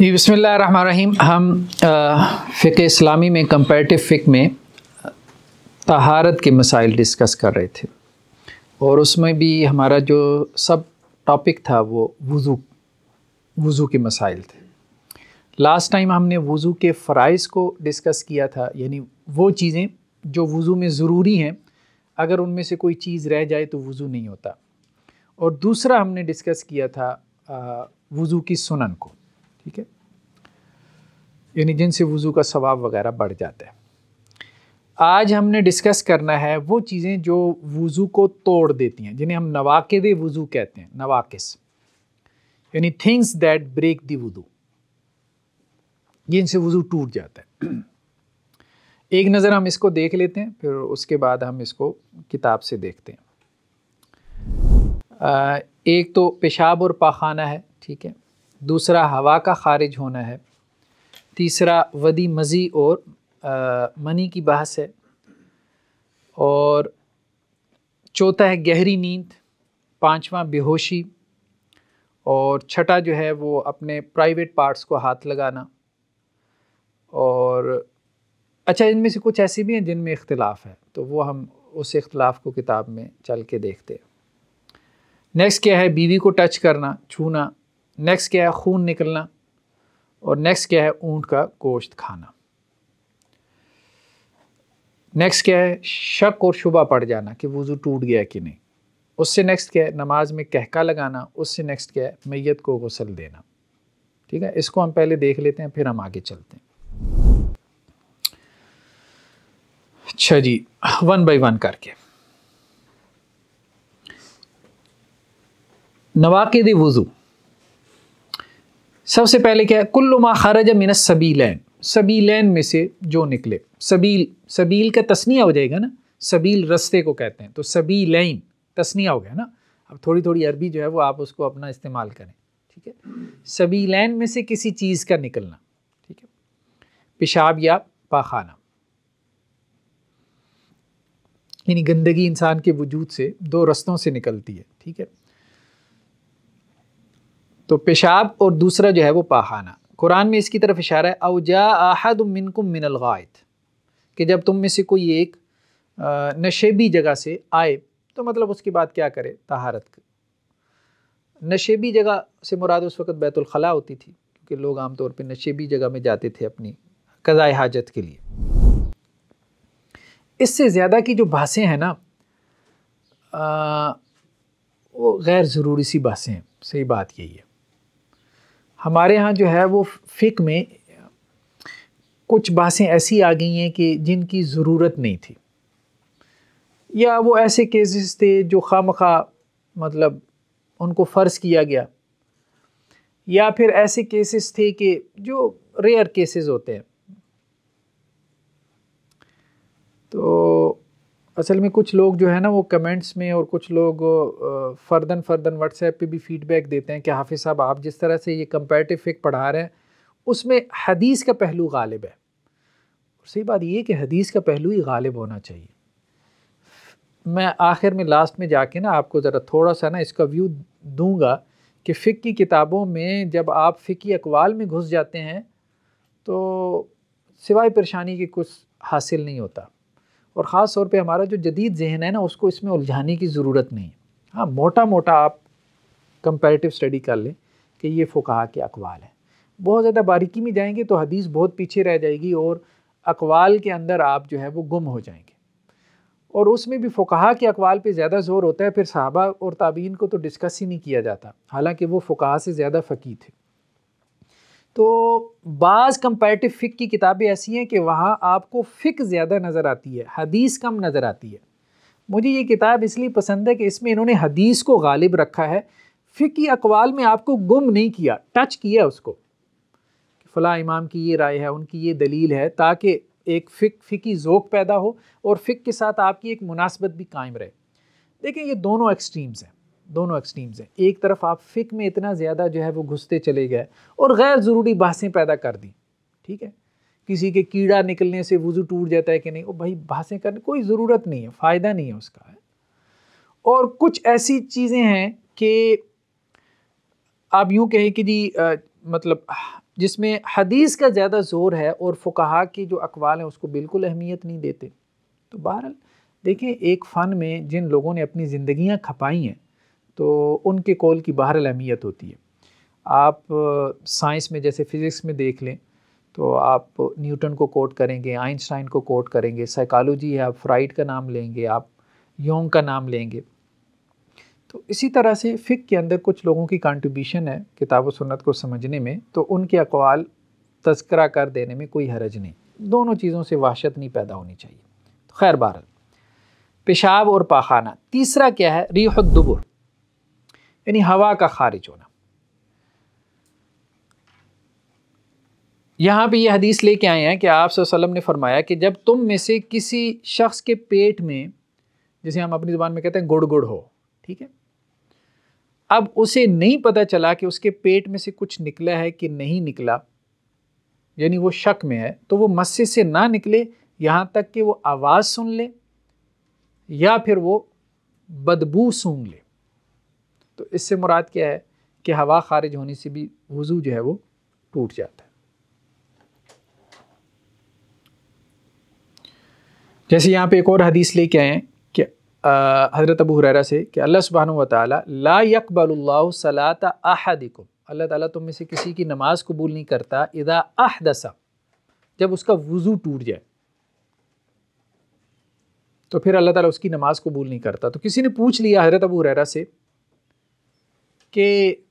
जी बसमिल हम फ़िक इस्लामी में कंपेरेटिव फ़िक में तहारत के मसाइल डिस्कस कर रहे थे और उसमें भी हमारा जो सब टॉपिक था वो वज़ू वज़ू के मसाइल थे लास्ट टाइम हमने वज़ू के फ़राइज़ को डिस्कस किया था यानी वो चीज़ें जो वज़ू में ज़रूरी हैं अगर उनमें से कोई चीज़ रह जाए तो वज़ू नहीं होता और दूसरा हमने डिस्कस किया था वज़ू की सुनन को ठीक है यानी जिनसे वज़ू का सवाब वगैरह बढ़ जाता है आज हमने डिस्कस करना है वो चीज़ें जो वज़ू को तोड़ देती हैं जिन्हें हम नवाकद वज़ू कहते हैं नवाकस यानी थिंग्स दैट ब्रेक दी वज़ू जिनसे वज़ू टूट जाता है एक नज़र हम इसको देख लेते हैं फिर उसके बाद हम इसको किताब से देखते हैं एक तो पेशाब और पाखाना है ठीक है दूसरा हवा का ख़ारिज होना है तीसरा वदी मज़ी और आ, मनी की बहस है और चौथा है गहरी नींद पांचवा बेहोशी और छठा जो है वो अपने प्राइवेट पार्ट्स को हाथ लगाना और अच्छा इनमें से कुछ ऐसी भी हैं जिनमें इख्तलाफ है तो वो हम उस इख्तलाफ को किताब में चल के देखते हैं नेक्स्ट क्या है बीवी को टच करना छूना नेक्स्ट क्या है खून निकलना और नेक्स्ट क्या है ऊंट का गोश्त खाना नेक्स्ट क्या है शक और शुबा पड़ जाना कि वज़ू टूट गया कि नहीं उससे नेक्स्ट क्या है नमाज में कहका लगाना उससे नेक्स्ट क्या है मैयत को गसल देना ठीक है इसको हम पहले देख लेते हैं फिर हम आगे चलते हैं अच्छा जी वन बाई वन करके नवाकद वज़ू सबसे पहले क्या है कुल्लुमा खरज मिन सबीलैन सबीलैन में से जो निकले सबील सबील का तस्निया हो जाएगा ना सबील रस्ते को कहते हैं तो सबीलैन तस्निया हो गया ना अब थोड़ी थोड़ी अरबी जो है वो आप उसको अपना इस्तेमाल करें ठीक है सबीलैन में से किसी चीज़ का निकलना ठीक है पेशाब या पाखाना यानी गंदगी इंसान के वजूद से दो रस्तों से निकलती है ठीक है तो पेशाब और दूसरा जो है वो पाखाना कुरान में इसकी तरफ इशारा है अवजा आहद मिनकुम मिनलगायत कि जब तुम में से कोई एक नशेबी जगह से आए तो मतलब उसके बाद क्या करे तहारत नशेबी जगह से मुराद उस वक्त बैतुलखला होती थी क्योंकि लोग आमतौर पर नशेबी जगह में जाते थे अपनी कज़ाए हाजत के लिए इससे ज़्यादा की जो बासें हैं ना आ, वो गैर ज़रूरी सी बासें हैं सही बात यही है हमारे यहाँ जो है वो फ़िक में कुछ बातें ऐसी आ गई हैं कि जिनकी ज़रूरत नहीं थी या वो ऐसे केसेस थे जो खाम खा मतलब उनको फ़र्ज़ किया गया या फिर ऐसे केसेस थे कि जो रेयर केसेस होते हैं तो असल में कुछ लोग जो है ना वो कमेंट्स में और कुछ लोग फर्दन फर्दन व्हाट्सएप पे भी फीडबैक देते हैं कि हाफिज़ साहब आप जिस तरह से ये कंपेरेटिव फिक पढ़ा रहे हैं उसमें हदीस का पहलू गालिब है सही बात ये कि हदीस का पहलू ही गालिब होना चाहिए मैं आखिर में लास्ट में जाके ना आपको ज़रा थोड़ा सा ना इसका व्यू दूंगा कि फ़िक की किताबों में जब आप फ़िकी अकवाल में घुस जाते हैं तो सिवाय परेशानी के कुछ हासिल नहीं होता और ख़ास तौर पे हमारा जो जदीद जहन है ना उसको इसमें उलझाने की ज़रूरत नहीं है हाँ मोटा मोटा आप कंपेरेटिव स्टडी कर लें कि ये फ़ुका के अकवाल हैं बहुत ज़्यादा बारीकी में जाएंगे तो हदीस बहुत पीछे रह जाएगी और अकवाल के अंदर आप जो है वो गुम हो जाएंगे और उसमें भी फ़ुकाहा के अकवाल पे ज़्यादा जोर होता है फिर साहबा और ताबीन को तो डिस्कस ही नहीं किया जाता हालांकि वो फ़ुकाहा से ज़्यादा फ़कीह थे तो बाज़ कंपेरेटिव फ़िक की किताबें ऐसी हैं कि वहाँ आपको फ़िक ज़्यादा नज़र आती है हदीस कम नज़र आती है मुझे ये किताब इसलिए पसंद है कि इसमें इन्होंने हदीस को गालिब रखा है फ़िकी अकवाल में आपको गुम नहीं किया टच किया उसको फ़लाँ इमाम की ये राय है उनकी ये दलील है ताकि एक फ़िक फ़िकी जोक पैदा हो और फ़िक के साथ आपकी एक मुनासबत भी कायम रहे देखिए ये दोनों एक्सट्रीम्स हैं दोनों एक्सट्रीम्स हैं एक तरफ आप फ़िक में इतना ज़्यादा जो है वो घुसते चले गए और गैर ज़रूरी बाँसें पैदा कर दी ठीक है किसी के कीड़ा निकलने से वज़ू टूट जाता है कि नहीं ओ भाई बाँसें करने कोई ज़रूरत नहीं है फ़ायदा नहीं है उसका है। और कुछ ऐसी चीज़ें हैं कि आप यूँ कहें कि जी आ, मतलब जिसमें हदीस का ज़्यादा ज़ोर है और फुकाहा की जो अकवाल हैं उसको बिल्कुल अहमियत नहीं देते तो बहरहाल देखें एक फ़न में जिन लोगों ने अपनी ज़िंदगियाँ खपाई हैं तो उनके कॉल की बाहर अहमियत होती है आप साइंस में जैसे फिज़िक्स में देख लें तो आप न्यूटन को कोट करेंगे आइंस्टाइन को कोट करेंगे साइकालोजी है आप फ्राइड का नाम लेंगे आप योंग का नाम लेंगे तो इसी तरह से फ़िक के अंदर कुछ लोगों की कंट्रीब्यूशन है किताब सुन्नत को समझने में तो उनके अकवाल तस्करा कर देने में कोई हरज नहीं दोनों चीज़ों से वाशत नहीं पैदा होनी चाहिए तो खैर बहर पेशाब और पाखाना तीसरा क्या है रीहदुबर यानी हवा का खारिज होना यहां पे ये यह हदीस लेके आए हैं कि आप वसल्लम ने फरमाया कि जब तुम में से किसी शख्स के पेट में जिसे हम अपनी ज़ुबान में कहते हैं गुड़ गुड़ हो ठीक है अब उसे नहीं पता चला कि उसके पेट में से कुछ निकला है कि नहीं निकला यानी वो शक में है तो वो मस्जिद से ना निकले यहां तक कि वो आवाज़ सुन ले या फिर वो बदबू सूंघ ले तो इससे मुराद क्या है कि हवा खारिज होने से भी वज़ू जो है वो टूट जाता है जैसे यहाँ पे एक और हदीस लेके आए कि हज़रत अबू हुरैरा से कि अल्लाह सुबहान ला यकबल्ला सलात अहदिकुम अल्लाह ताला तुम में से किसी की नमाज कबूल नहीं करता इदा अहदसा जब उसका वज़ू टूट जाए तो फिर अल्लाह ताला उसकी नमाज कबूल नहीं करता तो किसी ने पूछ लिया हज़रत अबू हुरैरा से कि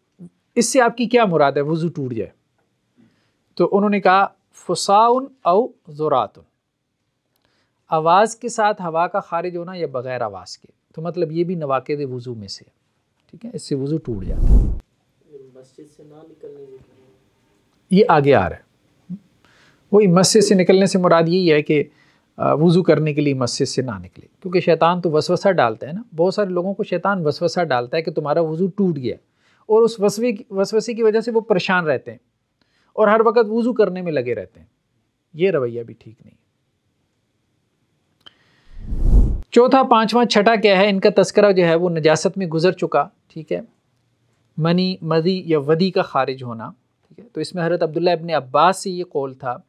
इससे आपकी क्या मुराद है वज़ू टूट जाए तो उन्होंने कहा फसाउन औ ज़ोरात आवाज़ के साथ हवा का खारिज होना या बग़ैर आवाज़ के तो मतलब ये भी नवाक़ वज़ू में से ठीक है इससे वज़ू टूट जाता है मस्जिद से ना निकलने ये आगे आ रहा है वही मस्जिद से निकलने से मुराद यही है कि वज़ू करने के लिए मस्जिद से ना निकले क्योंकि शैतान तो वसवसा डालता है ना बहुत सारे लोगों को शैतान वसवसा डालता है कि तुम्हारा वज़ू टूट गया और उस वसवे वसवसे की वजह से वो परेशान रहते हैं और हर वक्त वज़ू करने में लगे रहते हैं ये रवैया भी ठीक नहीं चौथा पांचवा छठा क्या है इनका तस्करा जो है वो नजासत में गुजर चुका ठीक है मनी मदी या वदी का खारिज होना ठीक है तो इसमें हरत अब्दुल्ला अपने अब्बास से ये कौल था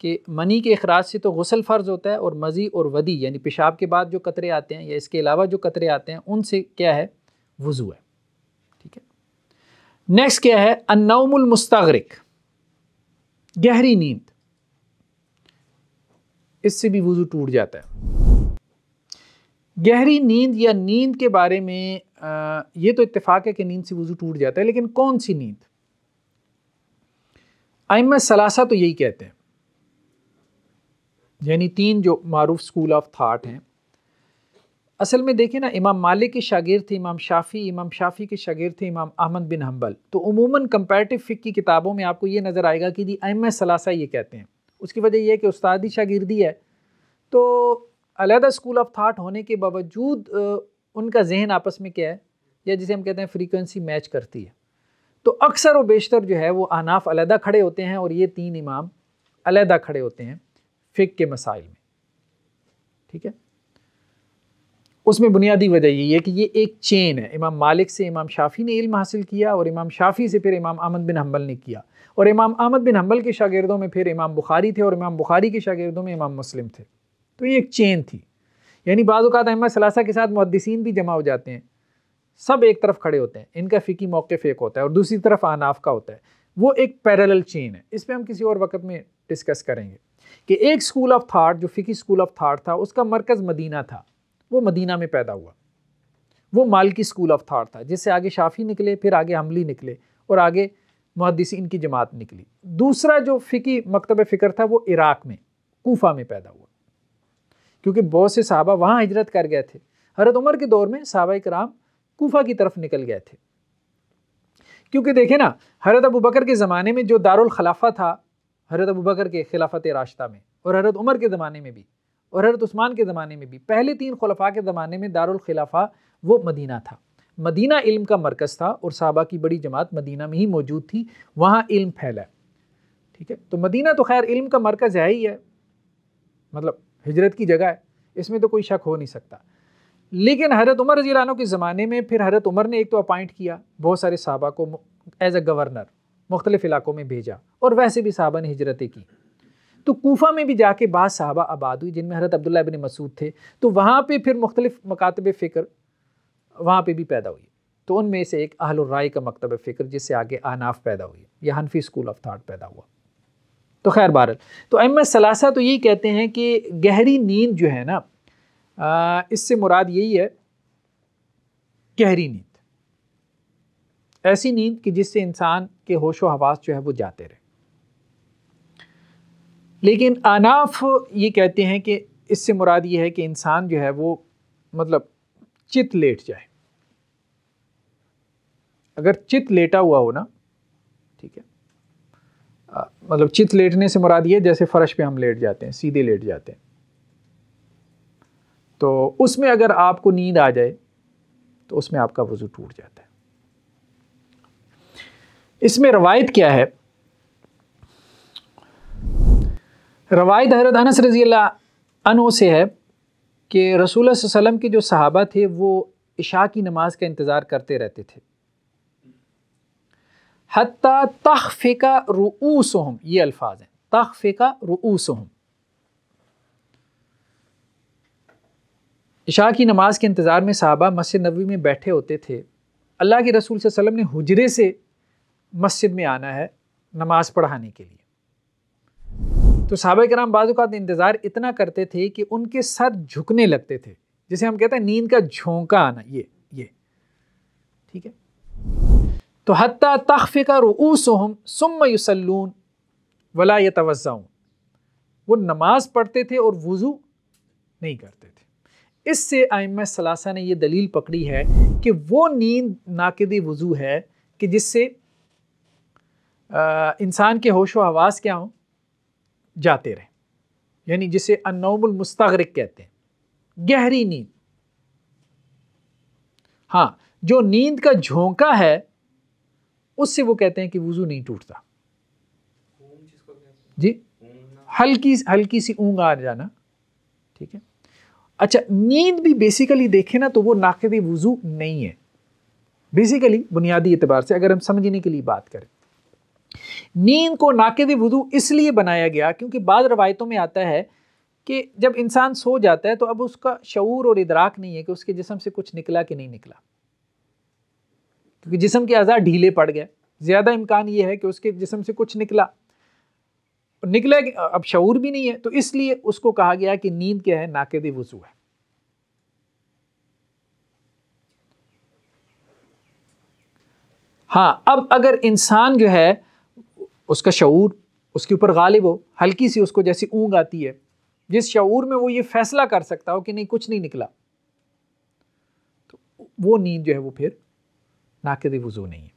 कि मनी के अखराज से तो गसल फ़र्ज होता है और मज़ी और वदी यानी पेशाब के बाद जो कतरे आते हैं या इसके अलावा जो कतरे आते हैं उनसे क्या है वज़ू है नेक्स्ट क्या है अनौमुल मुस्तागरिक गहरी नींद इससे भी वज़ू टूट जाता है गहरी नींद या नींद के बारे में आ, ये तो इत्तेफाक है कि नींद से वज़ू टूट जाता है लेकिन कौन सी नींद आइम सलासा तो यही कहते हैं यानी तीन जो मारूफ स्कूल ऑफ थाट हैं असल में देखें ना इमाम मालिक के शागिर थे इमाम शाफ़ी इमाम शाफ़ी के शागिर थे इमाम अहमद बिन हम्बल तो उमूमन कम्पेटिव फ़िक की किताबों में आपको ये नज़र आएगा कि दी अम सलासा ये कहते हैं उसकी वजह यह है कि उस्तादी शागिरदी शागिर्दी है तो अलहदा स्कूल ऑफ थाट होने के बावजूद उनका जहन आपस में क्या है या जिसे हम कहते हैं फ्रीकुनसी मैच करती है तो अक्सर व बेशतर जो है वो अनाफ अलहदा खड़े होते हैं और ये तीन इमाम अलहदा खड़े होते हैं फ़िक के मसाइल में ठीक है उसमें बुनियादी वजह यही है कि ये एक चेन है इमाम मालिक से इमाम शाफ़ी ने इल्म हासिल किया और इमाम शाफ़ी से फिर इमाम अहमद बिन हम्बल ने किया और इमाम अहमद बिन हम्बल के शागिर्दों में फिर इमाम बुखारी थे और इमाम बुखारी के शागिर्दों में इमाम मुस्लिम थे तो ये एक चेन थी यानी बाज़ात अहमद सलासा के साथ मुहदसिन भी जमा हो जाते हैं सब एक तरफ खड़े होते हैं इनका फ़िकी मौक़ एक होता है और दूसरी तरफ आनाफ का होता है वो एक पैरल चेन है इस पर हम किसी और वक्त में डिस्कस करेंगे कि एक स्कूल ऑफ थाट जो फ़िकी स्कूल ऑफ थाट था उसका मरकज़ मदीना था वो मदीना में पैदा हुआ वो मालकी स्कूल ऑफ थाट था जिससे आगे शाफ़ी निकले फिर आगे हमली निकले और आगे मुहदसिन की जमात निकली दूसरा जो फ़िकी मकतब फ़िक्र था वो इराक़ में कोफा में पैदा हुआ क्योंकि बहुत से साहबा वहाँ हजरत कर गए थे हरत उमर के दौर में साहबा कराम कोफा की तरफ निकल गए थे क्योंकि देखे ना हरत अबू बकर के ज़माने में जो दारुल खलाफा था हरत अबू बकर के खिलाफत रास्ता में और हरत उमर के ज़माने में भी और हरत उस्मान के ज़माने में भी पहले तीन खलफा के ज़माने में दारखिलाफा वो मदीना था मदीना इल्म का मरकज़ था और साहबा की बड़ी जमात मदीना में ही मौजूद थी वहाँ इल्म फैला ठीक है तो मदीना तो खैर इल्म का मरकज़ है ही है मतलब हजरत की जगह है इसमें तो कोई शक हो नहीं सकता लेकिन हरत उमर रजीलानों के ज़माने में फिर हरत उमर ने एक तो अपॉइंट किया बहुत सारे साहबा को एज अ गवर्नर मुख्तलिफ़ इलाकों में भेजा और वैसे भी साहबा ने हजरतें की तो कोफा में भी जाके बाद साहबा आबाद हुई जिनमें हरत अब्दुल्ला बिन मसूद थे तो वहाँ पर फिर मुख्तलिफ मकातब फ़िक्र वहाँ पर भी पैदा हुई तो उनमें से एक राय का मकतब फ़िक्र जिससे आगे अनाफ पैदा हुई या हनफी स्कूल ऑफ थाट पैदा हुआ तो खैर बारत तो अम सलासा तो यही कहते हैं कि गहरी नींद जो है ना इससे मुराद यही है गहरी नींद ऐसी नींद कि जिससे इंसान के होशो हवास जो है वो जाते रहे लेकिन अनाफ ये कहते हैं कि इससे मुराद ये है कि इंसान जो है वो मतलब चित लेट जाए अगर चित लेटा हुआ हो ना ठीक है मतलब चित लेटने से मुराद ये जैसे फर्श पे हम लेट जाते हैं सीधे लेट जाते हैं तो उसमें अगर आपको नींद आ जाए तो उसमें आपका वज़ू टूट जाता है इसमें रवायत क्या है रवायत हजरत अनस रज़ी अनु से है कि रसूल वसम के जो सहाबा थे वो इशा की नमाज का इंतज़ार करते रहते थे हती तखफ़िका रूसहम ये अल्फाज हैं तखफ़िका रूसहम इशा की नमाज के इंतज़ार में साहबा मस्जिद नबी में बैठे होते थे अल्लाह के रसूल वसम ने हजरे से मस्जिद में आना है नमाज़ पढ़ाने के लिए तो सबक कराम बाज़ात इंतज़ार इतना करते थे कि उनके सर झुकने लगते थे जिसे हम कहते हैं नींद का झोंका आना ये ये ठीक है तो हती तखफ़िका रूसम सुम युसलून वला तो वो नमाज़ पढ़ते थे और वज़ू नहीं करते थे इससे आयम सलासा ने यह दलील पकड़ी है कि वो नींद नाकद वज़ू है कि जिससे इंसान के होशो आवाज़ क्या हों जाते रहें यानी जिसे अनौमुल मुस्तगरक कहते हैं गहरी नींद हाँ जो नींद का झोंका है उससे वो कहते हैं कि वज़ू नहीं टूटता जी हल्की हल्की सी ऊंग आ जाना ठीक है अच्छा नींद भी बेसिकली देखे ना तो वो नाकद वज़ू नहीं है बेसिकली बुनियादी एतबार से अगर हम समझने के लिए बात करें नींद को नाकेद वजू इसलिए बनाया गया क्योंकि बाद रवायतों में आता है कि जब इंसान सो जाता है तो अब उसका शूर और इदराक नहीं है कि उसके जिसम से कुछ निकला कि नहीं निकला क्योंकि जिसम के अज़ा ढीले पड़ गए ज़्यादा इम्कान ये है कि उसके जिसम से कुछ निकला निकला अब शूर भी नहीं है तो इसलिए उसको कहा गया कि नींद क्या है नाकेद वजू है हाँ अब अगर इंसान जो है उसका शूर उसके ऊपर गालिब हो हल्की सी उसको जैसी ऊँग आती है जिस शूर में वो ये फैसला कर सकता हो कि नहीं कुछ नहीं निकला तो वो नींद जो है वो फिर नाकद वज़ू नहीं है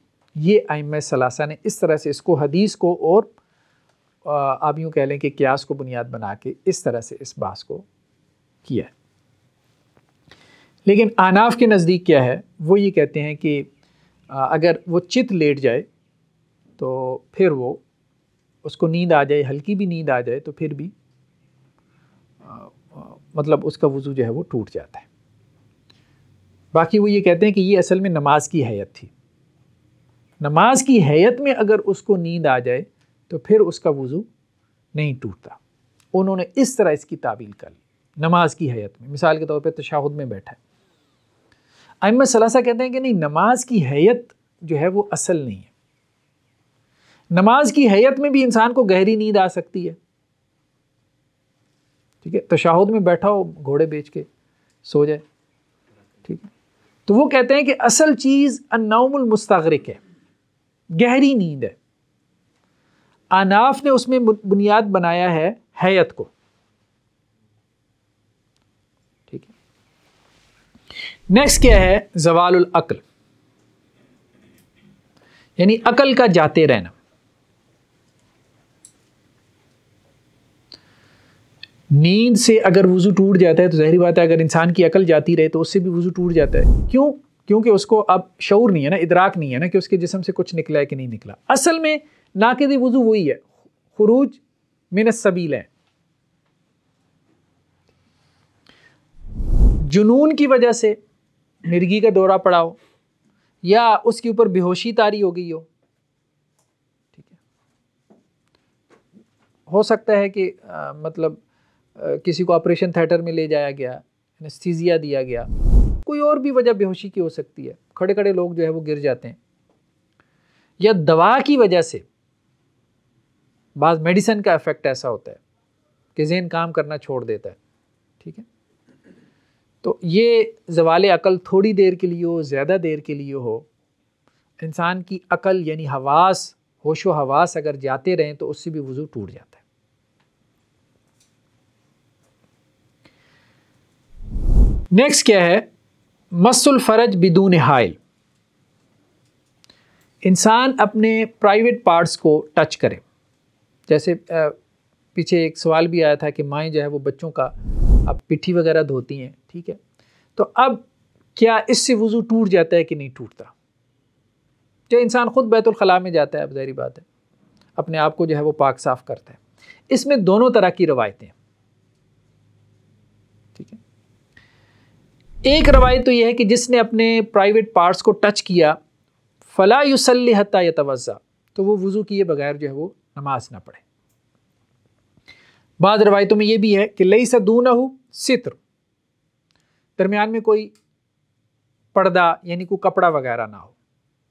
ये आइम सलासा ने इस तरह से इसको हदीस को और आप यूँ कह लें कि क्यास को बुनियाद बना के इस तरह से इस बास को किया है लेकिन आनाफ के नज़दीक क्या है वो ये कहते हैं कि अगर वो चित लेट जाए तो फिर वो उसको नींद आ जाए हल्की भी नींद आ जाए तो फिर भी आ, मतलब उसका वज़ू जो है वो टूट जाता है बाकी वो ये कहते हैं कि ये असल में नमाज की हैत थी नमाज की हैत में अगर उसको नींद आ जाए तो फिर उसका वज़ू नहीं टूटता उन्होंने इस तरह इसकी ताबील कर ली नमाज की हैत में मिसाल के तौर पर तशाहुद में बैठा है अम सलासा कहते हैं कि नहीं नमाज की हैत जो है वो असल नहीं है नमाज की हैत में भी इंसान को गहरी नींद आ सकती है ठीक है तशाहुद में बैठा हो घोड़े बेच के सो जाए ठीक है तो वो कहते हैं कि असल चीज़ अनाउमुल मुस्तगरक है गहरी नींद है अनाफ ने उसमें बुनियाद बनाया है हैत को ठीक है नेक्स्ट क्या है जवाल अकल यानी अकल का जाते रहना नींद से अगर वज़ू टूट जाता है तो जहरी बात है अगर इंसान की अकल जाती रहे तो उससे भी वज़ू टूट जाता है क्यों क्योंकि उसको अब शौर नहीं है ना इदराक नहीं है ना कि उसके जिसम से कुछ निकला है कि नहीं निकला असल में नाकद वज़ू वही है खरूज सबील है जुनून की वजह से मिर्गी का दौरा पड़ा हो या उसके ऊपर बेहोशी तारी हो गई हो ठीक है हो सकता है कि आ, मतलब किसी को ऑपरेशन थिएटर में ले जाया गया एनेस्थीजिया दिया गया कोई और भी वजह बेहोशी की हो सकती है खड़े खड़े लोग जो है वो गिर जाते हैं या दवा की वजह से बाद मेडिसिन का इफेक्ट ऐसा होता है कि जहन काम करना छोड़ देता है ठीक है तो ये जवाल अकल थोड़ी देर के लिए हो ज़्यादा देर के लिए हो इंसान की अकल यानी हवास होशो हवास अगर जाते रहें तो उससे भी वज़ू टूट जाता है नेक्स्ट क्या है मसल फ़रज बिदून हायल इंसान अपने प्राइवेट पार्ट्स को टच करे जैसे पीछे एक सवाल भी आया था कि माएँ जो है वो बच्चों का अब पिट्ठी वगैरह धोती हैं ठीक है तो अब क्या इससे वज़ू टूट जाता है कि नहीं टूटता जो इंसान ख़ुद बैतुलखला में जाता है अब जहरी बात है अपने आप को जो है वो पाक साफ़ करता है इसमें दोनों तरह की रवायतें हैं एक रवायत तो यह है कि जिसने अपने प्राइवेट पार्ट्स को टच किया फ़ला युसल हता यतवज़ा तो वो वज़ू किए बगैर जो है वो नमाज ना पढ़े बाद रवायतों में ये भी है कि लई सदू ना हो सित्र दरमियान में कोई पर्दा यानी कोई कपड़ा वगैरह ना हो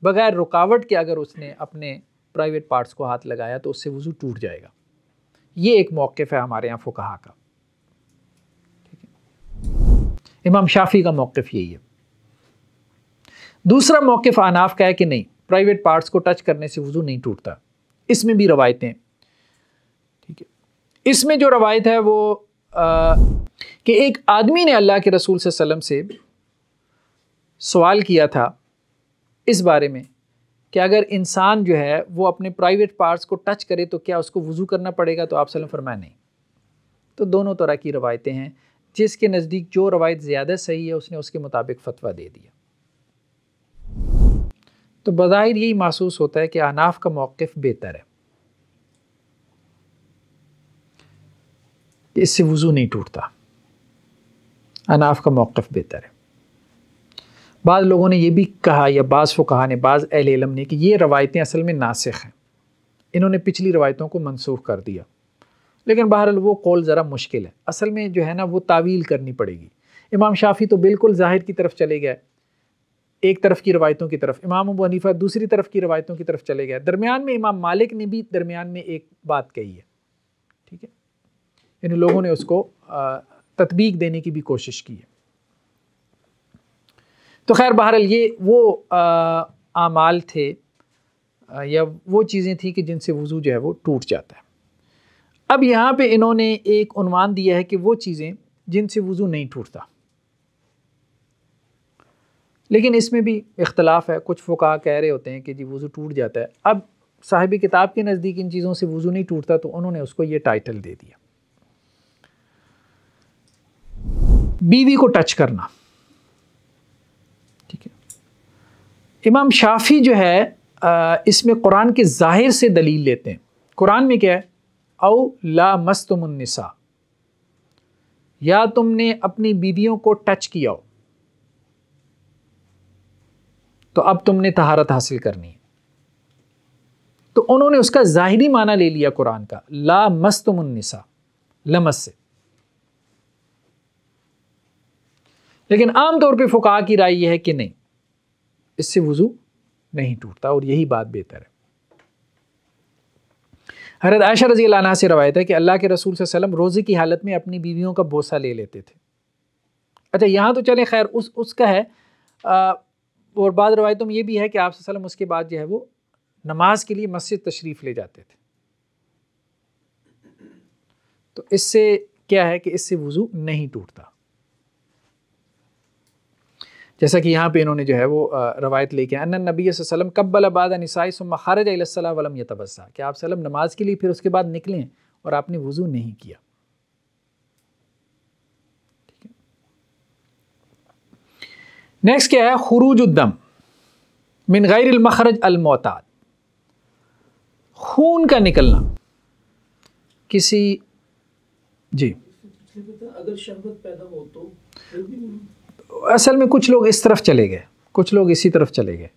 बगैर रुकावट के अगर उसने अपने प्राइवेट पार्ट्स को हाथ लगाया तो उससे वज़ू टूट जाएगा ये एक मौक़ है हमारे यहाँ फ़ुकाहा का इमाम शाफी का मौक़ यही है दूसरा मौक़ अनाफ का है कि नहीं प्राइवेट पार्ट्स को टच करने से वज़ू नहीं टूटता इसमें भी रवायतें ठीक है इसमें जो रवायत है वो आ, कि एक आदमी ने अल्लाह के रसूल सलम से सवाल किया था इस बारे में कि अगर इंसान जो है वो अपने प्राइवेट पार्ट्स को टच करे तो क्या उसको वज़ू करना पड़ेगा तो आप सलम फरमाए नहीं तो दोनों तरह की रवायतें हैं जिसके नज़दीक जो रवायत ज़्यादा सही है उसने उसके मुताबिक फ़तवा दे दिया तो बज़ाहिर यही महसूस होता है कि अनाफ का मौक़ बेहतर है इससे वज़ू नहीं टूटता अनाफ का मौक़ बेहतर है बाद लोगों ने यह भी कहा या बाज़ कहा ने बाज़ अहल ने कि ये रवायतें असल में नासिक हैं इन्होंने पिछली रवायतों को मनसूख कर दिया लेकिन बहरहाल वो कौल ज़रा मुश्किल है असल में जो है ना वो तावील करनी पड़ेगी इमाम शाफी तो बिल्कुल ज़ाहिर की तरफ चले गए एक तरफ की रवायतों की तरफ इमाम अबू हनीफा दूसरी तरफ की रवायतों की तरफ चले गए दरमियान में इमाम मालिक ने भी दरमियान में एक बात कही है ठीक है यानी लोगों ने उसको तदबीक देने की भी कोशिश की है तो खैर बहरहाल ये वो आमाल थे या वो चीज़ें थी कि जिनसे वज़ू जो है वो टूट जाता है अब यहाँ पे इन्होंने एक उनवान दिया है कि वो चीज़ें जिनसे वज़ू नहीं टूटता लेकिन इसमें भी इख्तलाफ है कुछ फ़ुका कह रहे होते हैं कि जी वज़ू टूट जाता है अब साहिब किताब के नज़दीक इन चीज़ों से वज़ू नहीं टूटता तो उन्होंने उसको ये टाइटल दे दिया बीवी को टच करना ठीक है इमाम शाफी जो है इसमें कुरान के ज़ाहिर से दलील लेते हैं कुरान में क्या है औ ला मस्तमसा या तुमने अपनी बीवियों को टच किया हो तो अब तुमने तहारत हासिल करनी है तो उन्होंने उसका ज़ाहिरी माना ले लिया कुरान का ला मस्तमसा लमस से लेकिन आमतौर पर फुका की राय यह है कि नहीं इससे वज़ू नहीं टूटता और यही बात बेहतर है हरत आयशा रजी लाना से रवायत है कि अल्लाह के रसूल वसम रोज़े की हालत में अपनी बीवियों का बोसा ले लेते थे अच्छा यहाँ तो चले खैर उस उसका है आ, और बाद रवायतों में ये भी है कि आप उसके बाद जो है वो नमाज के लिए मस्जिद तशरीफ़ ले जाते थे तो इससे क्या है कि इससे वज़ू नहीं टूटता जैसा कि यहाँ पे इन्होंने जो है वो रवायत लेके अन नबी वसम कब्बल आबाद नसाई सुम खारज वलम तबस्सा कि आप सलम नमाज के लिए फिर उसके बाद निकलें और आपने वज़ू नहीं किया है नेक्स्ट क्या है खरूज उद्दम मिन गैर मखरज अलमोताद खून का निकलना किसी जी अगर शहबत पैदा हो तो असल में कुछ लोग इस तरफ चले गए कुछ लोग इसी तरफ चले गए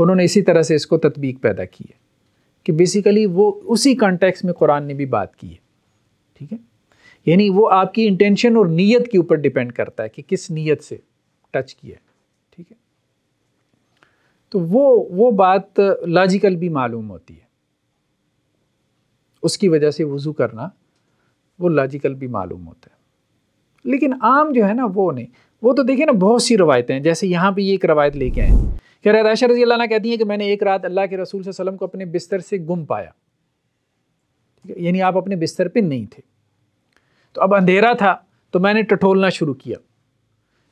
उन्होंने इसी तरह से इसको तदबीक पैदा की है कि बेसिकली वो उसी कॉन्टेक्स्ट में कुरान ने भी बात की है ठीक है यानी वो आपकी इंटेंशन और नीयत के ऊपर डिपेंड करता है कि किस नीयत से टच किया है ठीक है तो वो वो बात लॉजिकल भी मालूम होती है उसकी वजह से वज़ू करना वो लॉजिकल भी मालूम होता है लेकिन आम जो है ना वो नहीं वो तो देखिए ना बहुत सी रवायतें हैं जैसे यहाँ ये एक रवायत लेके आए कह रहे आयशा रजी अल्लाह कहती हैं कि मैंने एक रात अल्लाह के रसूल वसलम को अपने बिस्तर से गुम पाया ठीक है यानी आप अपने बिस्तर पर नहीं थे तो अब अंधेरा था तो मैंने टटोलना शुरू किया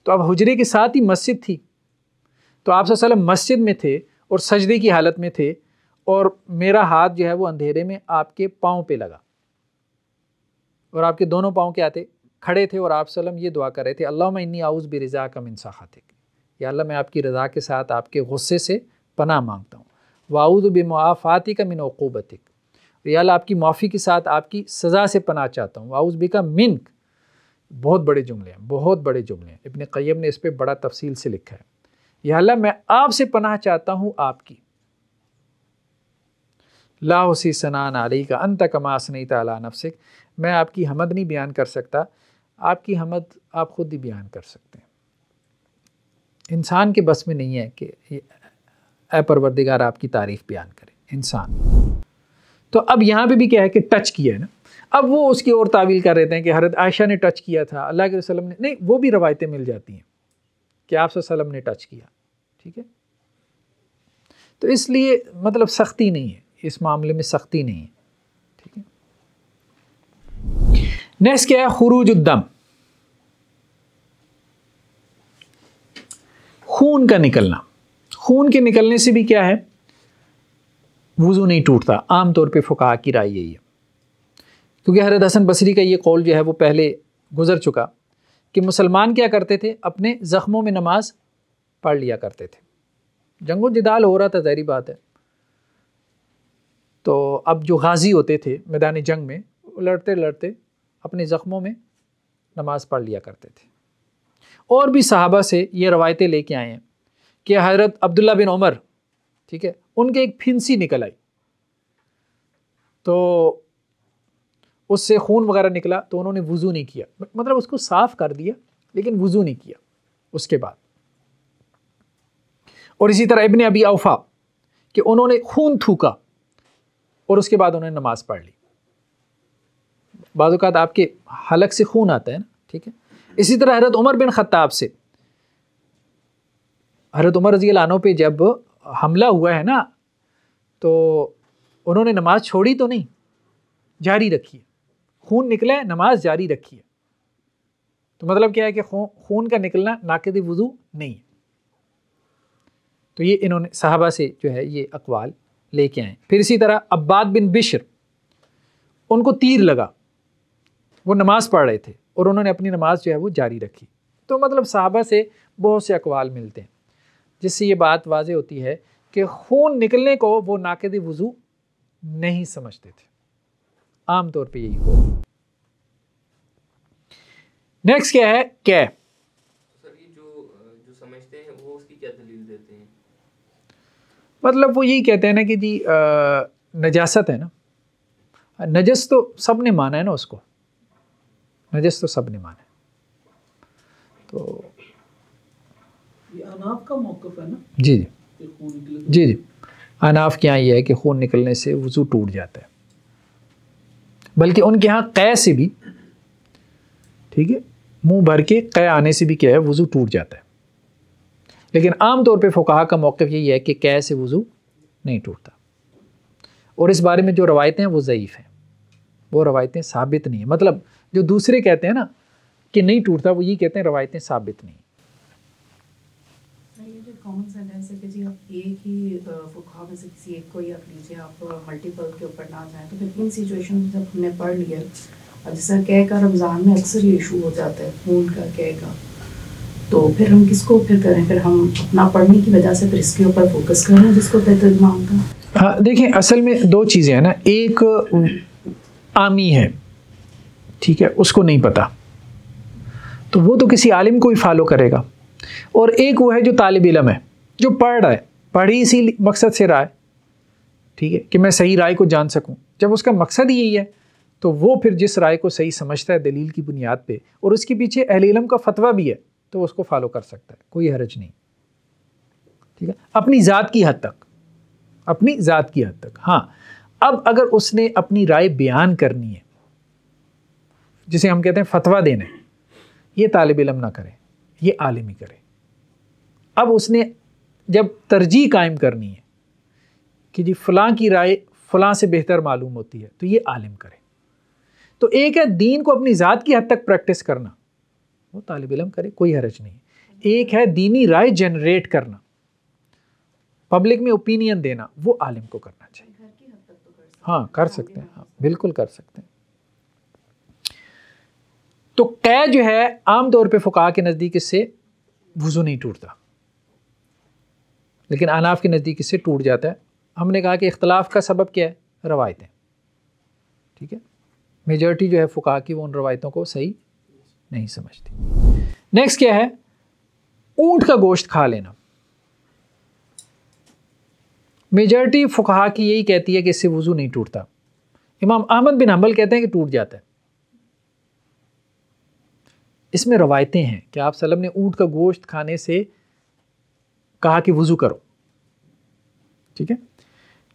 तो अब हुजरे के साथ ही मस्जिद थी तो आप वसलम मस्जिद में थे और सजदे की हालत में थे और मेरा हाथ जो है वो अंधेरे में आपके पाँव पे लगा और आपके दोनों पाँव क्या थे खड़े थे और आप सलम ये दुआ कर रहे थे अल्लाह इन्नी आउज़ बे रज़ा का मिनसा खातिक या अल्लाह मैं आपकी रज़ा के साथ आपके गुस्से से पनाह मांगता हूँ वाऊद मुआफ़ाती का मिन अकूबतिक या अल्लाह आपकी माफ़ी के साथ आपकी सज़ा से पनाह चाहता हूँ वाऊज़ बी का मिनक बहुत बड़े जुमले हैं बहुत बड़े जुमले हैं इबन क़यम ने इस पर बड़ा तफसील से लिखा है या अल्लाह मैं आपसे पनाह चाहता हूँ आपकी ला हुसी सनान आली का अंत कमासनी तला नफसिक मैं आपकी हमद नहीं बयान कर सकता आपकी हमद आप ख़ुद ही बयान कर सकते हैं इंसान के बस में नहीं है कि अपरवरदिगार आपकी तारीफ़ बयान करे इंसान तो अब यहाँ पे भी क्या है कि टच किया है ना अब वो उसकी ओर तावील कर रहे थे कि हरत आयशा ने टच किया था अल्लाह के वसलम ने नहीं वो भी रवायतें मिल जाती हैं कि आप सलम ने टच किया ठीक है तो इसलिए मतलब सख्ती नहीं है इस मामले में सख्ती नहीं है ठीक है नेक्स्ट क्या है खरूज उद्दम खून का निकलना खून के निकलने से भी क्या है वज़ू नहीं टूटता आमतौर पर फ़ुका की राय यही है क्योंकि हरत हसन बसरी का ये कौल जो है वो पहले गुज़र चुका कि मुसलमान क्या करते थे अपने ज़ख्मों में नमाज पढ़ लिया करते थे जंगो जिदाल हो रहा था जहरी बात है तो अब जो गाजी होते थे मैदान जंग में लड़ते लड़ते अपने ज़ख्मों में नमाज़ पढ़ लिया करते थे और भी साहबा से ये रवायतें लेके आए हैं कि हज़रत अब्दुल्ला बिन उमर ठीक है उनके एक फिंसी निकल आई तो उससे खून वगैरह निकला तो उन्होंने वज़ू नहीं किया मतलब उसको साफ़ कर दिया लेकिन वज़ू नहीं किया उसके बाद और इसी तरह इबन अबी अवफा कि उन्होंने खून थूका और उसके बाद उन्होंने नमाज़ पढ़ ली बाज़ात आपके हलक से खून आता है ना ठीक है इसी तरह हरत उमर बिन ख़त्ताब से हरत उमर रजी लानों पर जब हमला हुआ है ना तो उन्होंने नमाज़ छोड़ी तो नहीं जारी रखी है खून निकला है नमाज जारी रखी है तो मतलब क्या है कि खून का निकलना नाकद वज़ू नहीं है तो ये इन्होंने साहबा से जो है ये अकवाल लेके आए फिर इसी तरह अब्बाद बिन बिशर उनको तीर लगा वो नमाज़ पढ़ रहे थे और उन्होंने अपनी नमाज़ जो है वो जारी रखी तो मतलब साहबा से बहुत से अकवाल मिलते हैं जिससे ये बात वाज होती है कि खून निकलने को वो नाकद वज़ू नहीं समझते थे आम तौर पे यही हो नेक्स्ट क्या है क्या मतलब वो यही कहते हैं ना कि जी नजासत है ना नजस तो सब ने माना है ना उसको नजस तो सब ने माने तो अनाफ का है ना जी जी तो जी जी अनाफ के यहाँ ये है कि खून निकलने से वज़ू टूट जाता है बल्कि उनके यहाँ कै से भी ठीक है मुंह भर के कै आने से भी क्या है वज़ू टूट जाता है लेकिन आम तौर पे फुकाहा का मौक़ यही है कि कै से वज़ू नहीं टूटता और इस बारे में जो रवायतें हैं वो ज़यीफ़ हैं वो रवायतें साबित नहीं है मतलब जो दूसरे कहते हैं ना कि नहीं टूटता वो ये कहते हैं रवायतें साबित नहीं तो अक्सर हो जाता है तो फिर हम अपना पढ़ने की वजह से फिर इसके ऊपर तो हाँ, देखिए असल में दो चीज़ें है ना एक आमी है ठीक है उसको नहीं पता तो वो तो किसी आलिम को ही फॉलो करेगा और एक वो है जो तालब इलम है जो पढ़ रहा है पढ़ ही इसी मकसद से रहा है ठीक है कि मैं सही राय को जान सकूं जब उसका मकसद यही है तो वो फिर जिस राय को सही समझता है दलील की बुनियाद पे और उसके पीछे अहल इलम का फतवा भी है तो उसको फॉलो कर सकता है कोई हरज नहीं ठीक है अपनी ज़ात की हद तक अपनी ज़ात की हद तक हाँ अब अगर उसने अपनी राय बयान करनी है जिसे हम कहते हैं फतवा देना है ये तालब इलम ना करें ये आलिमी करे अब उसने जब तरजीह कायम करनी है कि जी फ़लाँ की राय फ़लाँ से बेहतर मालूम होती है तो ये आलिम करे तो एक है दीन को अपनी ज़ात की हद तक प्रैक्टिस करना वो तालब इलम करे कोई हरज नहीं एक है दीनी राय जनरेट करना पब्लिक में ओपिनियन देना वो आलिम को करना चाहिए तो हाँ कर सकते हैं हाँ बिल्कुल कर सकते हैं तो कै जो है आमतौर पर फ़ुका के नज़दीक इससे वज़ू नहीं टूटता लेकिन अनाफ के नज़दीक इससे टूट जाता है हमने कहा कि इख्तलाफ का सबब क्या है रवायतें ठीक है मेजॉरिटी जो है फ़ुका की वो उन रवायतों को सही नहीं समझती नेक्स्ट क्या है ऊँट का गोश्त खा लेना मेजॉरिटी फ़ुका की यही कहती है कि इससे वज़ू नहीं टूटता इमाम अहमद बिन हम्बल कहते हैं कि टूट जाता है इसमें रवायतें हैं कि आप सलम ने ऊँट का गोश्त खाने से कहा कि वज़ू करो ठीक है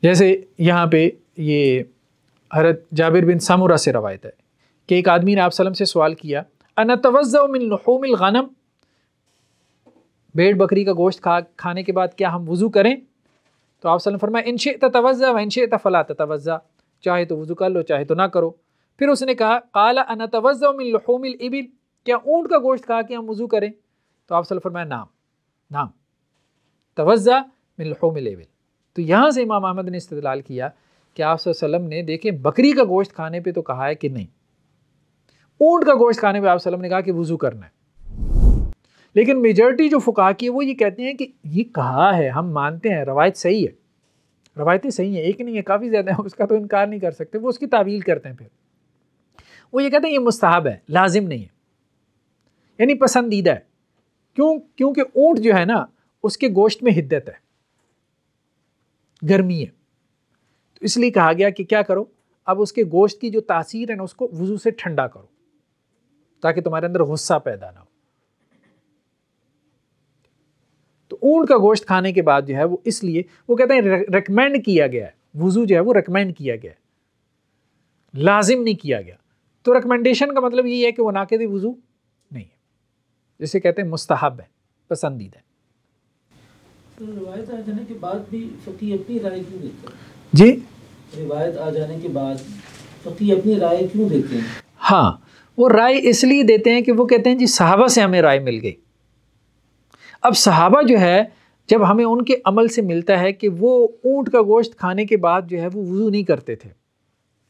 जैसे यहाँ पे ये हरत जाबिर बिन सामूरा से रवायत है कि एक आदमी ने आप सलम से सवाल किया अन तवज़मिल गनम भेड़ बकरी का गोश्त खा खाने के बाद क्या हम वज़ू करें तो आप सलम फरमाए इनशे तवज़ा व इनशे तफला तवज़ा चाहे तो वज़ू कर लो चाहे तो ना करो फिर उसने कहा काला अन तवज़मिल इबिल क्या ऊंट का गोश्त खा के हम वज़ू करें तो आप सल फरमाया नाम नाम तवज्जा मिलो लेवल तो यहाँ से इमाम अहमद ने इस्तलाल किया कि आप सल्लम ने देखें बकरी का गोश्त खाने पे तो कहा है कि नहीं ऊंट का गोश्त खाने पे आप सल्लम ने कहा कि वज़ू करना है लेकिन मेजॉरिटी जो फ़ुका की है वो ये कहते हैं कि ये कहा है हम मानते हैं रवायत सही है रवायतें सही हैं एक नहीं है काफ़ी ज़्यादा है उसका तो इनकार नहीं कर सकते वो उसकी तावील करते हैं फिर वो ये कहते हैं ये मुस्ताहब है लाजिम नहीं है यानी पसंदीदा है क्यों क्योंकि ऊंट जो है ना उसके गोश्त में हिद्दत है गर्मी है तो इसलिए कहा गया कि क्या करो अब उसके गोश्त की जो तासीर है ना उसको वज़ू से ठंडा करो ताकि तुम्हारे अंदर गुस्सा पैदा ना हो तो ऊंट का गोश्त खाने के बाद जो है वो इसलिए वो कहते हैं रिकमेंड किया गया है वज़ू जो है वो रिकमेंड किया गया है लाजिम नहीं किया गया तो रिकमेंडेशन का मतलब ये है कि वो दे वज़ू जिसे कहते हैं मुस्तहब है पसंदीदा है तो जी रिवायत आ जाने के बाद फ़की अपनी राय क्यों देते हैं हाँ वो राय इसलिए देते हैं कि वो कहते हैं जी सहाबा से हमें राय मिल गई अब सहाबा जो है जब हमें उनके अमल से मिलता है कि वो ऊँट का गोश्त खाने के बाद जो है वो वज़ू नहीं करते थे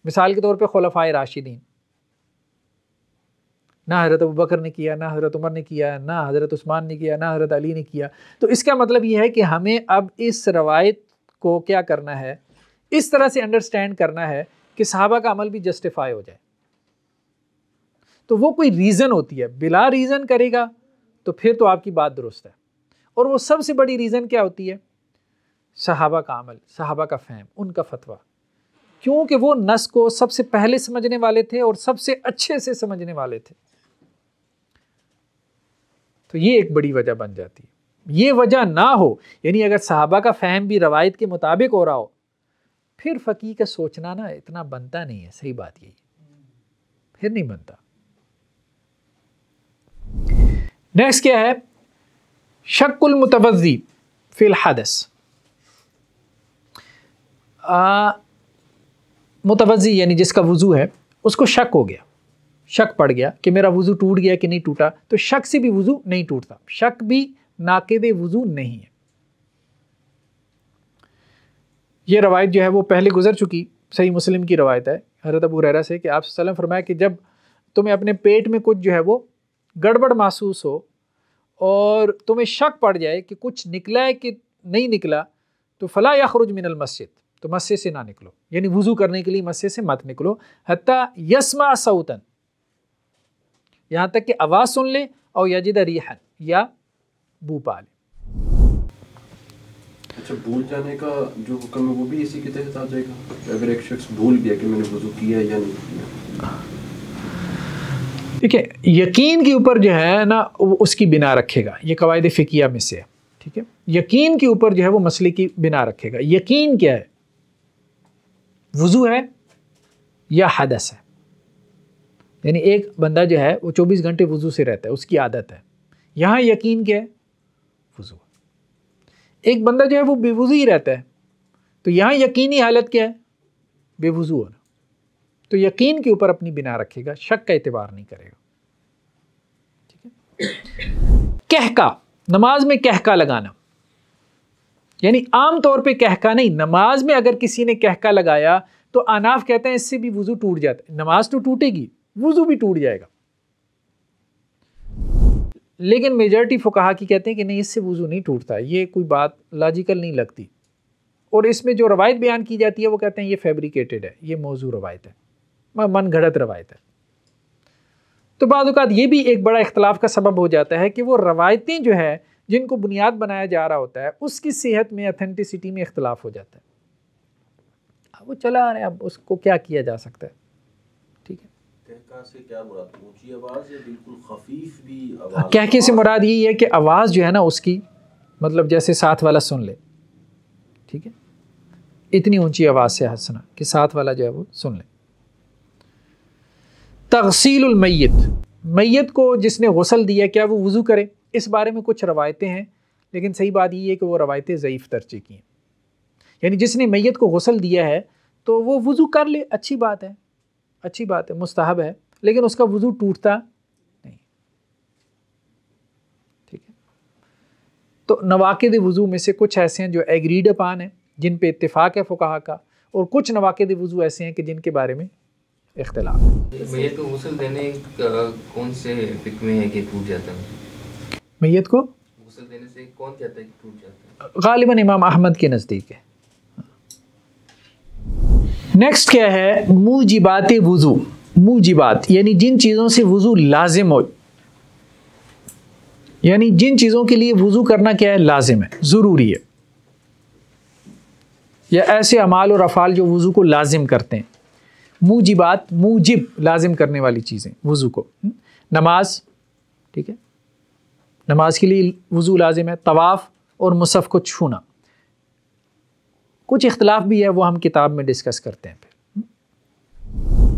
मिसाल के तौर पर खलफा राशिदीन ना हज़रत अबूबकर ने किया ना हज़रत उमर ने किया ना हज़रत उस्मान ने किया ना हज़रत अली ने किया तो इसका मतलब ये है कि हमें अब इस रवायत को क्या करना है इस तरह से अंडरस्टैंड करना है कि साहबा का अमल भी जस्टिफाई हो जाए तो वो कोई रीज़न होती है बिला रीज़न करेगा तो फिर तो आपकी बात दुरुस्त है और वो सबसे बड़ी रीज़न क्या होती है सहाबा का अमल सहाबा का फ़हम उनका फतवा क्योंकि वो नस को सबसे पहले समझने वाले थे और सबसे अच्छे से समझने वाले थे तो ये एक बड़ी वजह बन जाती है ये वजह ना हो यानी अगर साहबा का फ़हम भी रवायत के मुताबिक हो रहा हो फिर फ़की का सोचना ना इतना बनता नहीं है सही बात यही फिर नहीं बनता नेक्स्ट क्या है शक्ल मुतवजी फिलहादस मुतवजी यानी जिसका वज़ू है उसको शक हो गया शक पड़ गया कि मेरा वज़ू टूट गया कि नहीं टूटा तो शक से भी वज़ू नहीं टूटता शक भी नाकेद वज़ू नहीं है ये रवायत जो है वो पहले गुजर चुकी सही मुस्लिम की रवायत है हरत अबू रहरा से कि आप सलम फरमाया कि जब तुम्हें अपने पेट में कुछ जो है वो गड़बड़ महसूस हो और तुम्हें शक पड़ जाए कि कुछ निकला है कि नहीं निकला तो फ़ला या खरुज मिनल मस्जिद तो मस्जिद से ना निकलो यानी वज़ू करने के लिए मस्जिद से मत निकलो हती यस्मा सऊतन यहाँ तक कि आवाज़ सुन लें और यजिद रिहन या बू पा लें अच्छा भूल जाने का जो हुक्म है वो भी इसी के तहत आ जाएगा अगर एक शख्स भूल गया कि मैंने वजू किया या नहीं किया ठीक है यकीन के ऊपर जो है ना वो उसकी बिना रखेगा ये कवायद फ़िकिया में से है ठीक है यकीन के ऊपर जो है वो मसले की बिना रखेगा यकीन क्या है वज़ू है या हदस है यानी एक बंदा जो है वो चौबीस घंटे वज़ू से रहता है उसकी आदत है यहाँ यकीन क्या है वज़ू एक बंदा जो है वो बेवज़ू ही रहता है तो यहाँ यकीनी हालत क्या है बेवज़ू होना तो यकीन के ऊपर अपनी बिना रखेगा शक का एतबार नहीं करेगा ठीक है कहका नमाज में कहका लगाना यानी आम तौर पे कहका नहीं नमाज में अगर किसी ने कहका लगाया तो अनाफ कहते हैं इससे भी वज़ू टूट जाता है नमाज तो टूटेगी वजू भी टूट जाएगा लेकिन मेजॉरिटी फुकाहा की कहते हैं कि नहीं इससे वज़ू नहीं टूटता ये कोई बात लॉजिकल नहीं लगती और इसमें जो रवायत बयान की जाती है वो कहते हैं ये फैब्रिकेटेड है ये मौजू रवायत है मन घड़त रवायत है तो बाद ये भी एक बड़ा इख्तलाफ का सबब हो जाता है कि वो रवायतें जो है जिनको बुनियाद बनाया जा रहा होता है उसकी सेहत में अथेंटिसिटी में इख्तलाफ हो जाता है वो चला आ रहे हैं अब उसको क्या किया जा सकता है कहके क्या से मुराद यही है कि आवाज़ जो है ना उसकी मतलब जैसे साथ वाला सुन ले ठीक है इतनी ऊंची आवाज़ से हंसना कि साथ वाला जो है वो सुन ले तगसील मैत मैत को जिसने गसल दिया क्या वो वज़ू करे इस बारे में कुछ रवायतें हैं लेकिन सही बात ये है कि वो रवायतें ज़यीफ़ दर्जे की हैं यानी जिसने मैत को गसल दिया है तो वो वज़ू कर ले अच्छी बात है अच्छी बात है मुस्ताहब है लेकिन उसका वज़ू टूटता नहीं ठीक है तो नवाकद वज़ू में से कुछ ऐसे हैं जो एग्रीड अपान हैं जिन पे इतफ़ाक़ है फ़ुकाहा का और कुछ नवाकद वज़ू ऐसे हैं कि जिनके बारे में इख्तलाफ मैयत को गसल देने कौन से फिक में है कि टूट जाता है मैयत को गसल देने से कौन कहता है कि टूट जाता है गालिबा इमाम अहमद के नज़दीक है नेक्स्ट क्या है जिबाते वजू जिबात यानी जिन चीज़ों से वजू लाजिम हो यानी जिन चीज़ों के लिए वजू करना क्या है लाजिम है ज़रूरी है या ऐसे अमाल और अफ़ाल जो वज़ू को लाजिम करते हैं मुजिबात मुजिब लाजिम करने वाली चीज़ें वज़ू को हम्म? नमाज ठीक है नमाज के लिए वज़ू लाजिम है तवाफ़ और मुसफ़ को छूना कुछ इख्तलाफ भी है वो हम किताब में डिस्कस करते हैं फिर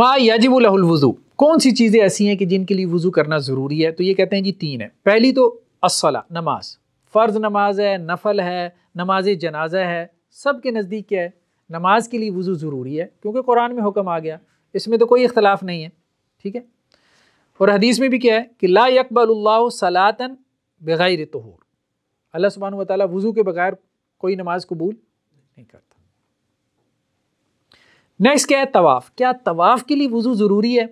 मा याजिबुलवज़ू कौन सी चीज़ें ऐसी हैं कि जिनके लिए वज़ू करना ज़रूरी है तो ये कहते हैं जी तीन है पहली तो असला नमाज फ़र्ज़ नमाज है नफल है नमाज जनाजा है सब के नज़दीक क्या है नमाज के लिए वज़ू ज़रूरी है क्योंकि कुरान में हुक्म आ गया इसमें तो कोई इख्तलाफ नहीं है ठीक है और हदीस में भी क्या है कि ला यकबल सलातन बग़ैर तहूर अल्लाह सुबहान वाली वज़ू के बग़ैर कोई नमाज कबूल नहीं करता नेक्स्ट क्या है तवाफ़ क्या तवाफ़ के लिए वज़ू ज़रूरी है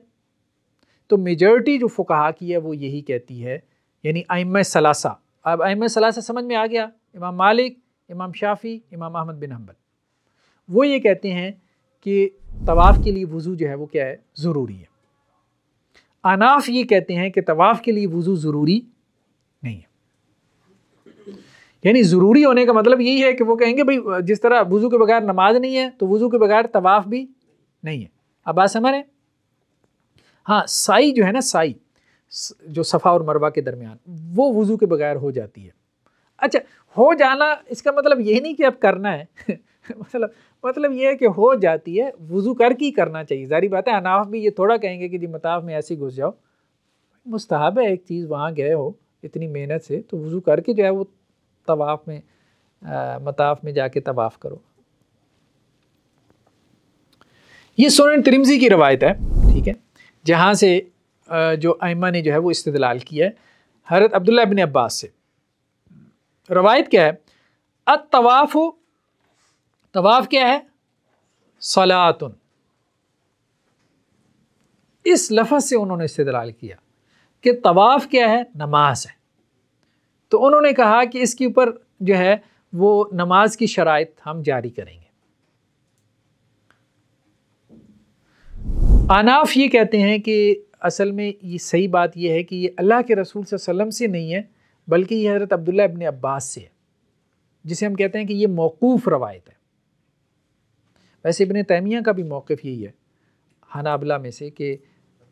तो मेजोरिटी जो फ़ुकाहा की है वो यही कहती है यानी आम सलासा अब आम सलासा समझ में आ गया इमाम मालिक इमाम शाफ़ी इमाम अहमद बिन हम्बल वो ये कहते हैं कि तवाफ़ के लिए वज़ू जो है वो क्या है ज़रूरी है अनाफ ये कहते हैं कि तवाफ़ के लिए वज़ू ज़रूरी यानी ज़रूरी होने का मतलब यही है कि वो कहेंगे भाई जिस तरह वज़ू के बगैर नमाज नहीं है तो वज़ू के बगैर तवाफ़ भी नहीं है अब बात समझ रहे हाँ साई जो है ना साई जो सफ़ा और मरवा के दरमियान वो वज़ू के बगैर हो जाती है अच्छा हो जाना इसका मतलब ये नहीं कि अब करना है मतलब मतलब ये है कि हो जाती है वज़ू कर ही करना चाहिए जारी बात है अनाफ भी ये थोड़ा कहेंगे कि जी मताफ में ऐसे घुस जाओ मुस्ताहब है एक चीज़ वहाँ गए हो इतनी मेहनत से तो वज़ू करके जो है वो तवाफ़ में मताफ़ में जाके तवाफ़ करो ये सोन तिरमजी की रवायत है ठीक है जहाँ से जो आइमा ने जो है वो इस्तलाल किया है हरत अब्दुल्ला अबिन अब्बास से रवायत क्या है अत तवाफ़ तवाफ़ क्या है सलातन इस लफज से उन्होंने इस्तलाल किया कि तवाफ़ क्या है नमाज है तो उन्होंने कहा कि इसके ऊपर जो है वो नमाज की शराइ हम जारी करेंगे अनाफ ये कहते हैं कि असल में ये सही बात यह है कि ये अल्लाह के रसूल वसम से नहीं है बल्कि ये हज़रत अब्दुल्ला इबन अब्बास से है जिसे हम कहते हैं कि ये मौकूफ़ रवायत है वैसे इबन तैमिया का भी मौक़ यही है हनाबला में से कि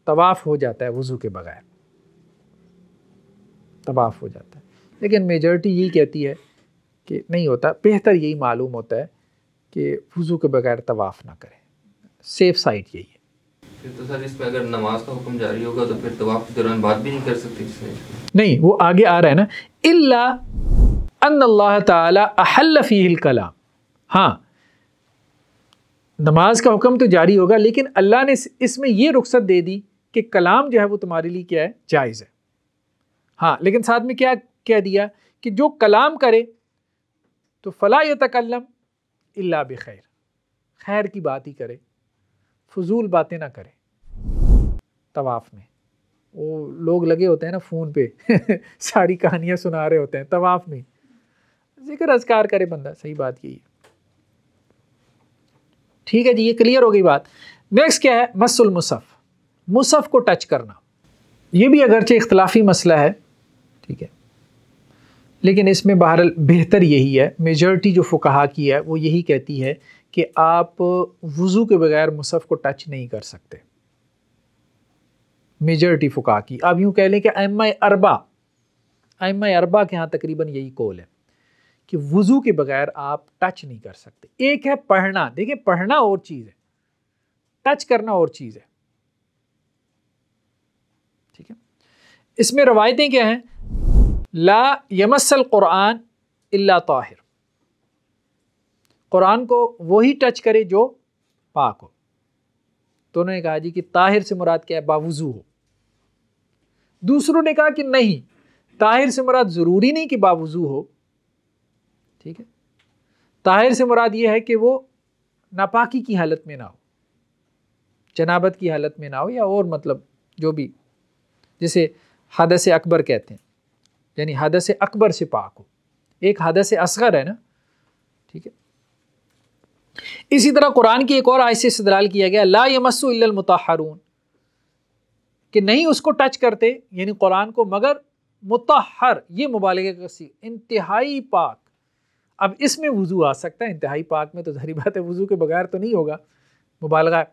तवाफ़ हो जाता है वज़ू के बग़ैर तवाफ़ हो जाता है लेकिन मेजॉरिटी यही कहती है कि नहीं होता बेहतर यही मालूम होता है कि वज़ू के बगैर तवाफ़ ना करें सेफ साइड यही है फिर तो सर अगर नमाज का हुक्म जारी होगा तो फिर तवाफ़ के दौरान बात भी नहीं कर सकते नहीं वो आगे आ रहा है ना इल्ला अल्लाह ताला अहल फ़ीहिल कलाम हाँ नमाज का हुक्म तो जारी होगा लेकिन अल्लाह ने इसमें ये रुख्सत दे दी कि कलाम जो है वो तुम्हारे लिए क्या है जायज़ है हाँ लेकिन साथ में क्या कह दिया कि जो कलाम करे तो फ़ला तकल्लम इल्ला बैर खैर की बात ही करे फजूल बातें ना करे तवाफ़ में वो लोग लगे होते हैं ना फ़ोन पे सारी कहानियां सुना रहे होते हैं तवाफ़ में जिक्र अजकार करे बंदा सही बात यही है ठीक है जी ये क्लियर हो गई बात नेक्स्ट क्या है मसल मुसफ़ मुसफ़ को टच करना ये भी अगरचे इख्तलाफी मसला है ठीक है लेकिन इसमें बहर बेहतर यही है मेजॉरिटी जो फुकाहा की है वो यही कहती है कि आप वज़ू के बग़ैर मुसफ़ को टच नहीं कर सकते मेजॉरिटी फुका की आप यूँ कह लें कि एम अरबा एम अरबा के यहाँ तकरीबन यही कौल है कि वज़ू के बग़ैर आप टच नहीं कर सकते एक है पढ़ना देखिए पढ़ना और चीज़ है टच करना और चीज़ है ठीक है इसमें रवायतें क्या हैं ला यमसल क़ुरान अल्ला ताहिर कुरान को वही टच करे जो पाक हो तो उन्होंने कहा जी कि ताहिर से मुराद क्या है बावजू हो दूसरों ने कहा कि नहीं ताहिर से मुराद ज़रूरी नहीं कि बावजू हो ठीक है ताहिर से मुराद ये है कि वो नापाकी की हालत में ना हो जनाबत की हालत में ना हो या और मतलब जो भी जिसे हदस अकबर कहते हैं यानी हादा से अकबर से पाक हो एक हादा से असगर है ना ठीक है इसी तरह कुरान की एक और आयसे से इस्तलाल किया गया ला यमस्सु इल्लमताहरून कि नहीं उसको टच करते यानी कुरान को मगर मुतहर ये मुबालग कसी इंतहाई पाक अब इसमें वज़ू आ सकता है इंतहाई पाक में तो जहरी बात है वज़ू के बगैर तो नहीं होगा मुबालगा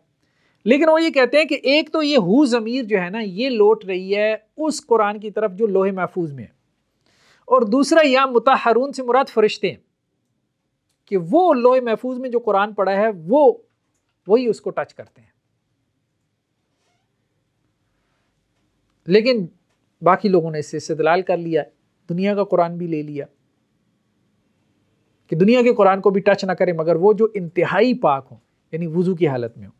लेकिन वो ये कहते हैं कि एक तो ये हु ज़मीर जो है ना ये लौट रही है उस कुरान की तरफ जो लोहे महफूज में है और दूसरा या मुताहरून से मुराद फरिश्ते हैं कि वो लोहे महफूज में जो कुरान पढ़ा है वो वही उसको टच करते हैं लेकिन बाकी लोगों ने इससे इस्तलाल कर लिया दुनिया का कुरान भी ले लिया कि दुनिया के कुरान को भी टच ना करें मगर वो जो इंतहाई पाक हो यानी वजू की हालत में हो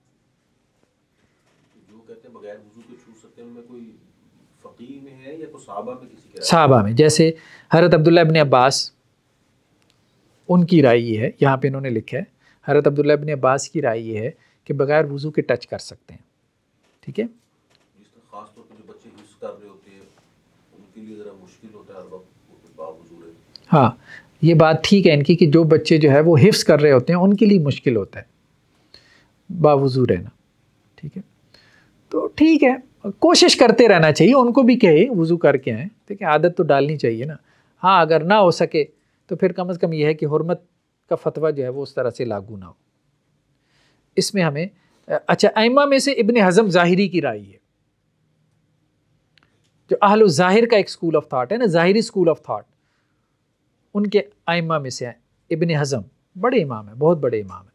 साहबा में जैसे हरत अब्दुल्ला इबन अब्बास उनकी राय ये है यहाँ पे इन्होंने लिखा है हरत अब्दुल्ला इबन अब्बास की राय ये है कि बगैर वज़ू के टच कर सकते हैं ठीक है हाँ ये बात ठीक है इनकी कि जो बच्चे जो है वो हिफ्स कर रहे होते हैं उनके लिए मुश्किल होता है बावजू रहना ठीक है तो ठीक है कोशिश करते रहना चाहिए उनको भी कहे वज़ू करके आएँ ठीक है आदत तो डालनी चाहिए ना हाँ अगर ना हो सके तो फिर कम अज़ कम यह है कि हरमत का फतवा जो है वो उस तरह से लागू ना हो इसमें हमें अच्छा आइमा में से इबन हज़म ज़ाहिरी की राय है जो अहल ज़ाहिर का एक स्कूल ऑफ थाट है ना ज़ाहरी स्कूल ऑफ थाट उनके आइमा में से हैं इबन हज़म बड़े इमाम हैं बहुत बड़े इमाम हैं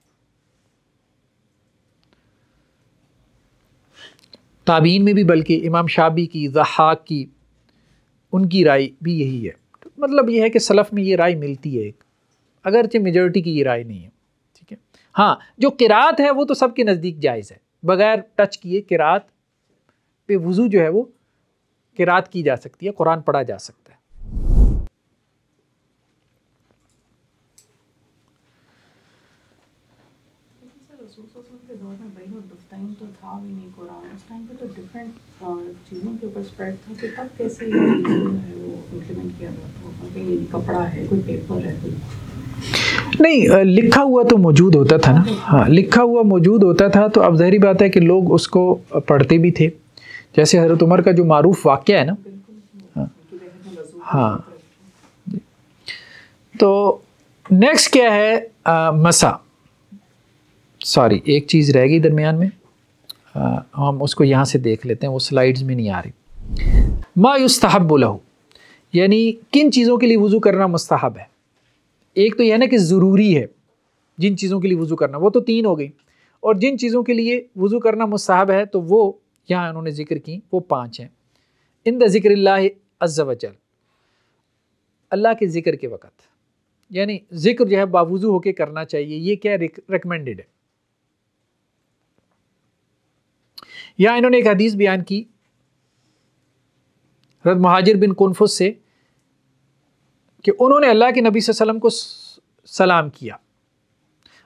ताबीन में भी बल्कि इमाम शाबी की जहाक की उनकी राय भी यही है मतलब ये है कि सलफ़ में ये राय मिलती है एक अगरचे मेजोरिटी की ये राय नहीं है ठीक है हाँ जो किरात है वो तो सबके नज़दीक जायज़ है बग़ैर टच किए किरात पे वज़ू जो है वो किरात की जा सकती है कुरान पढ़ा जा सकता है तो था भी नहीं कुरान उस टाइम पे तो डिफरेंट और चीज़ों के ऊपर स्प्रेड था कि तब कैसे जो है वो इम्प्लीमेंट किया जाता तो होगा कपड़ा है कोई पेपर है कोई नहीं लिखा हुआ तो मौजूद होता था ना हाँ लिखा हुआ मौजूद होता था तो अब जहरी बात है कि लोग उसको पढ़ते भी थे जैसे हजरत उमर का जो मारूफ वाक्य है ना हाँ हाँ तो नेक्स्ट क्या है आ, मसा सॉरी एक चीज़ रह गई दरमियान में आ, हम उसको यहाँ से देख लेते हैं वो स्लाइड्स में नहीं आ रही मा युस्तहब लहू यानी किन चीज़ों के लिए वज़ू करना मुस्तहब है एक तो यह ना कि ज़रूरी है जिन चीज़ों के लिए वज़ू करना वो तो तीन हो गई और जिन चीज़ों के लिए वज़ू करना मुस्तहब है तो वो यहाँ उन्होंने जिक्र की वो पाँच हैं इन द ज़िक्र अज़्ज़ा वजल अल्लाह के ज़िक्र के वक़्त यानी ज़िक्र जो है बावजू होकर करना चाहिए ये क्या रिकमेंडेड है यहाँ इन्होंने एक हदीस बयान की रद महाजिर बिन कनफुस से कि उन्होंने अल्लाह के नबी वसल्लम को सलाम किया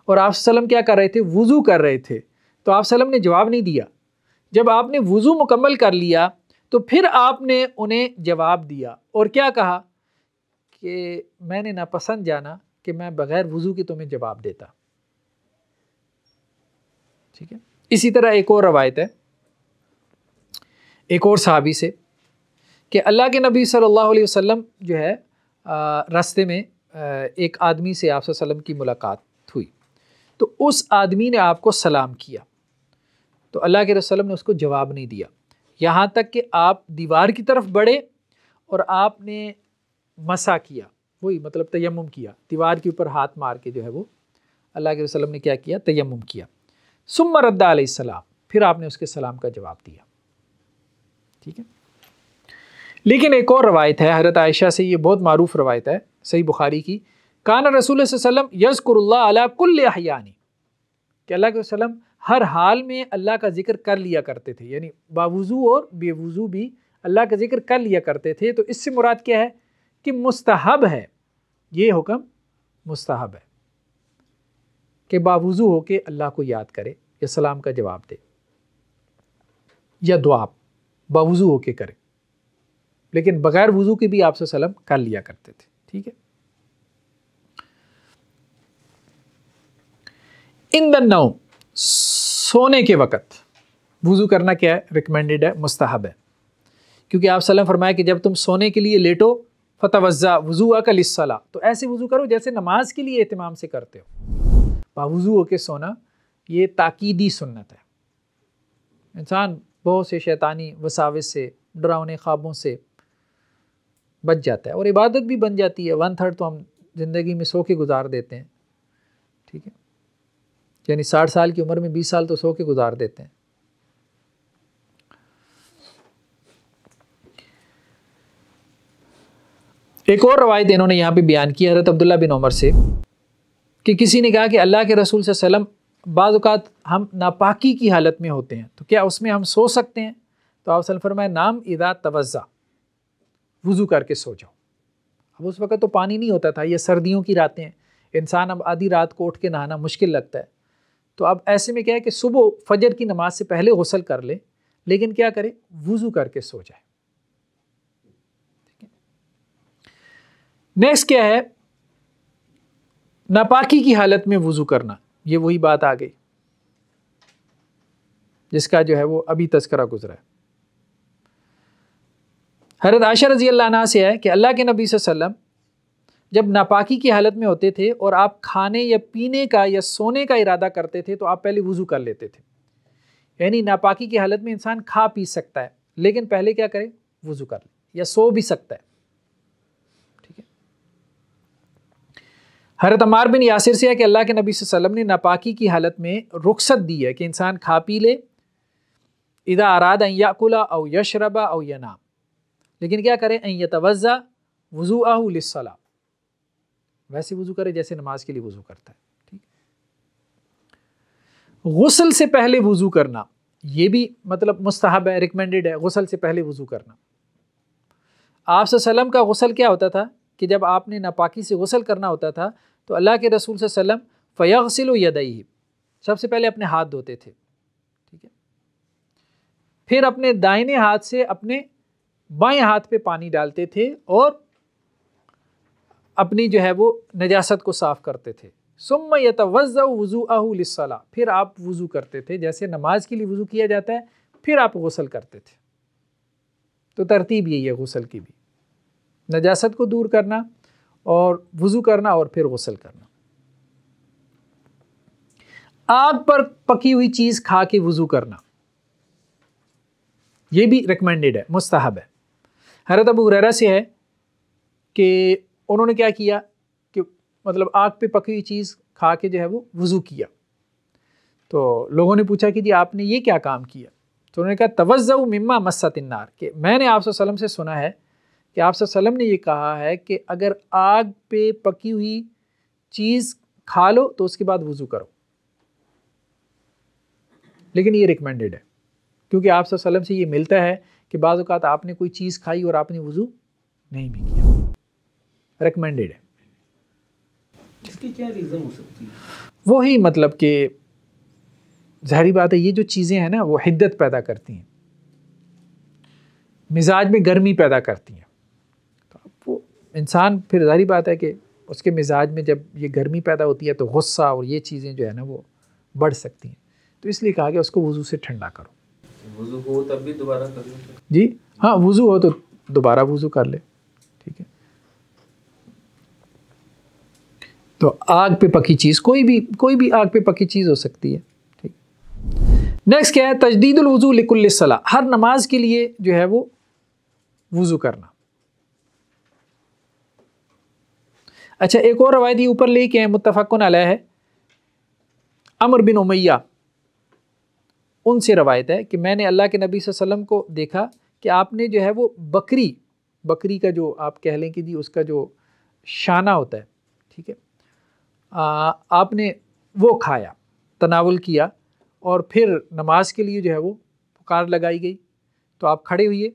और आप सलम क्या कर रहे थे वज़ू कर रहे थे तो आप सलम ने जवाब नहीं दिया जब आपने वज़ू मुकम्मल कर लिया तो फिर आपने उन्हें जवाब दिया और क्या कहा कि मैंने नापसंद जाना कि मैं बग़ैर वज़ू के तुम्हें जवाब देता ठीक है इसी तरह एक और रवायत है एक और सहाबी से कि अल्लाह के नबी सल्लल्लाहु अलैहि वसल्लम जो है रास्ते में एक आदमी से आप की मुलाकात हुई तो उस आदमी ने आपको सलाम किया तो अल्लाह के रसलम ने उसको जवाब नहीं दिया यहाँ तक कि आप दीवार की तरफ बढ़े और आपने मसा किया वही मतलब तयम किया दीवार के ऊपर हाथ मार के जो है वो अल्लाह के रसलम ने क्या किया तयम किया सुम रद्दा सलाम फिर आपने उसके सलाम का जवाब दिया ठीक है लेकिन एक और रवायत है हज़रत आयशा से ये बहुत मरूफ रवायत है सही बुखारी की कान रसूल वसलम यज़कुरल्ला कि अल्लाह के वसलम हर हाल में अल्लाह का जिक्र कर लिया करते थे यानी बावजू और बेवजू भी अल्लाह का जिक्र कर लिया करते थे तो इससे मुराद क्या है कि मुस्तहब है ये हुक्म मुस्तहब है कि बावजू होके अल्लाह को याद करे या सलाम का जवाब दे या दुआ बावजू होके करें लेकिन बगैर वजू के भी आपसे सलम कर लिया करते थे ठीक है इन द नौ सोने के वक़्त वज़ू करना क्या है रिकमेंडेड है मुस्तहब है क्योंकि आप सलम फरमाए कि जब तुम सोने के लिए लेटो फतवज़ा वज़ू अकलसला तो ऐसे वज़ू करो जैसे नमाज के लिए अहतमाम से करते हो बावज़ू होके सोना ये ताकीदी सुन्नत है इंसान बहुत से शैतानी वसाविस से डरावने ख्वाबों से बच जाता है और इबादत भी बन जाती है वन थर्ड तो हम ज़िंदगी में सो के गुजार देते हैं ठीक है यानी साठ साल की उम्र में बीस साल तो सो के गुजार देते हैं एक और रवायत इन्होंने यहाँ पे बयान की हज़रत अब्दुल्ला बिन उमर से कि किसी ने कहा कि अल्लाह के रसूल सल्लम बाज़ात हम नापाकी की हालत में होते हैं तो क्या उसमें हम सो सकते हैं तो आप सलफरमाए नाम इदा तवज़ा वज़ू करके सो जाओ अब उस वक्त तो पानी नहीं होता था ये सर्दियों की रातें हैं इंसान अब आधी रात को उठ के नहाना मुश्किल लगता है तो अब ऐसे में क्या है कि सुबह फजर की नमाज से पहले गसल कर ले, लेकिन क्या करे वज़ू करके सो जाए नेक्स्ट क्या है नापाकी की हालत में वज़ू करना ये वही बात आ गई जिसका जो है वो अभी तस्करा गुजरा है हरत आशा रजी अल्लाह से है कि अल्लाह के नबी वसम जब नापाकी की हालत में होते थे और आप खाने या पीने का या सोने का इरादा करते थे तो आप पहले वज़ू कर लेते थे यानी नापाकी की हालत में इंसान खा पी सकता है लेकिन पहले क्या करे वज़ू कर ले या सो भी सकता है हरत अमार बिन यासिर से है कि अल्लाह के नबी वसल्लम ने नापाकी की हालत में रुखसत दी है कि इंसान खा पी ले इदा आराद याकुला औ यशरबा औ यनाम लेकिन क्या करें अं तवजा वज़ू आसला वैसे वज़ू करे जैसे नमाज के लिए वज़ू करता है ठीक गसल से पहले वज़ू करना ये भी मतलब मुस्तहब है रिकमेंडेड है गसल से पहले वज़ू करना आप वसल्लम का गसल क्या होता था कि जब आपने नापाकी से गसल करना होता था तो अल्लाह के रसूल वसम फ़ैसिल यदई सबसे पहले अपने हाथ धोते थे ठीक है फिर अपने दाहिने हाथ से अपने बाएं हाथ पे पानी डालते थे और अपनी जो है वो नजासत को साफ़ करते थे सुम यतवज़ वज़ू अहूलसला फिर आप वज़ू करते थे जैसे नमाज के लिए वज़ू किया जाता है फिर आप गसल करते थे तो तरतीब यही है गसल की भी नजासत को दूर करना और वज़ू करना और फिर गसल करना आग पर पकी हुई चीज़ खा के वज़ू करना यह भी रिकमेंडेड है मुस्तहब है हरत अबू हुररा से है कि उन्होंने क्या किया कि मतलब आग पे पकी हुई चीज़ खा के जो है वो वज़ू किया तो लोगों ने पूछा कि जी आपने ये क्या काम किया तो उन्होंने कहा तवज़ मिम्मा मस्सत इन्नार मैंने आप वसलम से सुना है कि आप सल्लम ने ये कहा है कि अगर आग पे पकी हुई चीज़ खा लो तो उसके बाद वज़ू करो लेकिन ये रिकमेंडेड है क्योंकि आप सल्लम से ये मिलता है कि बाज़ अवत आपने कोई चीज़ खाई और आपने वज़ू नहीं भी किया रिकमेंडेड है इसकी क्या रीज़न हो सकती है वही मतलब कि जहरी बात है ये जो चीज़ें हैं ना वो हिद्दत पैदा करती हैं मिजाज में गर्मी पैदा करती हैं इंसान फिर जारी बात है कि उसके मिजाज में जब ये गर्मी पैदा होती है तो गुस्सा और ये चीज़ें जो है ना वो बढ़ सकती हैं तो इसलिए कहा गया उसको वज़ू से ठंडा करो वज़ू हो तब भी दोबारा कर लो जी हाँ वज़ू हो तो दोबारा वज़ू कर ले ठीक है तो आग पे पकी चीज़ कोई भी कोई भी आग पे पकी चीज़ हो सकती है ठीक नेक्स्ट क्या है तजदीदुलवज़ू सलाह हर नमाज के लिए जो है वो वज़ू करना अच्छा एक और रवायत ये ऊपर लेके हैं मुतफ़न अलह है अमर बिन उमैया उनसे रवायत है कि मैंने अल्लाह के नबी वसम को देखा कि आपने जो है वो बकरी बकरी का जो आप कह लें कि जी उसका जो शाना होता है ठीक है आपने वो खाया तनावल किया और फिर नमाज के लिए जो है वो पुकार लगाई गई तो आप खड़े हुए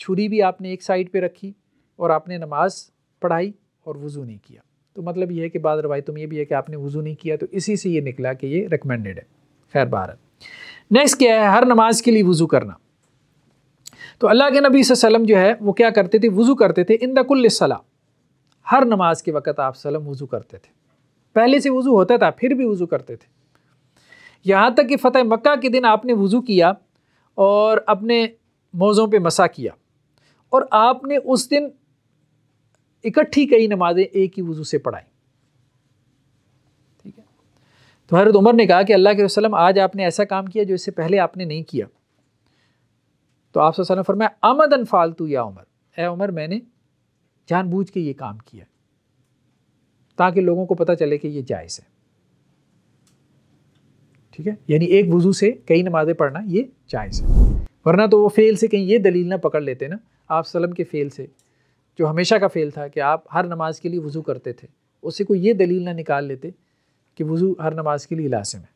छुरी भी आपने एक साइड पे रखी और आपने नमाज पढ़ाई और वज़ू नहीं किया तो मतलब ये है कि बाद रवायत में ये भी है कि आपने वज़ू नहीं किया तो इसी से ये निकला कि ये रिकमेंडेड है खैर भारत नेक्स्ट क्या है हर नमाज के लिए वज़ू करना तो अल्लाह के नबी वसम जो है वो क्या करते थे वज़ू करते थे इन दकुल्लसला हर नमाज के वक़्त आप सलम वज़ू करते थे पहले से वज़ू होता था फिर भी वज़ू करते थे यहाँ तक कि फ़तेह मक्का के दिन आपने वज़ू किया और अपने मौज़ों पे मसा किया और आपने उस दिन इकट्ठी कई नमाजें एक ही वज़ू से पढ़ाई ठीक है तो हज़रत उमर ने कहा कि अल्लाह के वसलम आज आपने ऐसा काम किया जो इससे पहले आपने नहीं किया तो आप वसलम फरमाया आमदन फालतू या उमर ए उमर मैंने जानबूझ के ये काम किया ताकि लोगों को पता चले कि ये जायज़ है ठीक है यानी एक वज़ू से कई नमाज़ें पढ़ना ये जायज़ है वरना तो वो फ़ेल से कहीं ये दलील ना पकड़ लेते ना आप सलम के फ़ेल से जो हमेशा का फेल था कि आप हर नमाज के लिए वज़ू करते थे उससे कोई ये दलील ना निकाल लेते कि वज़ू हर नमाज के लिए लाजिम है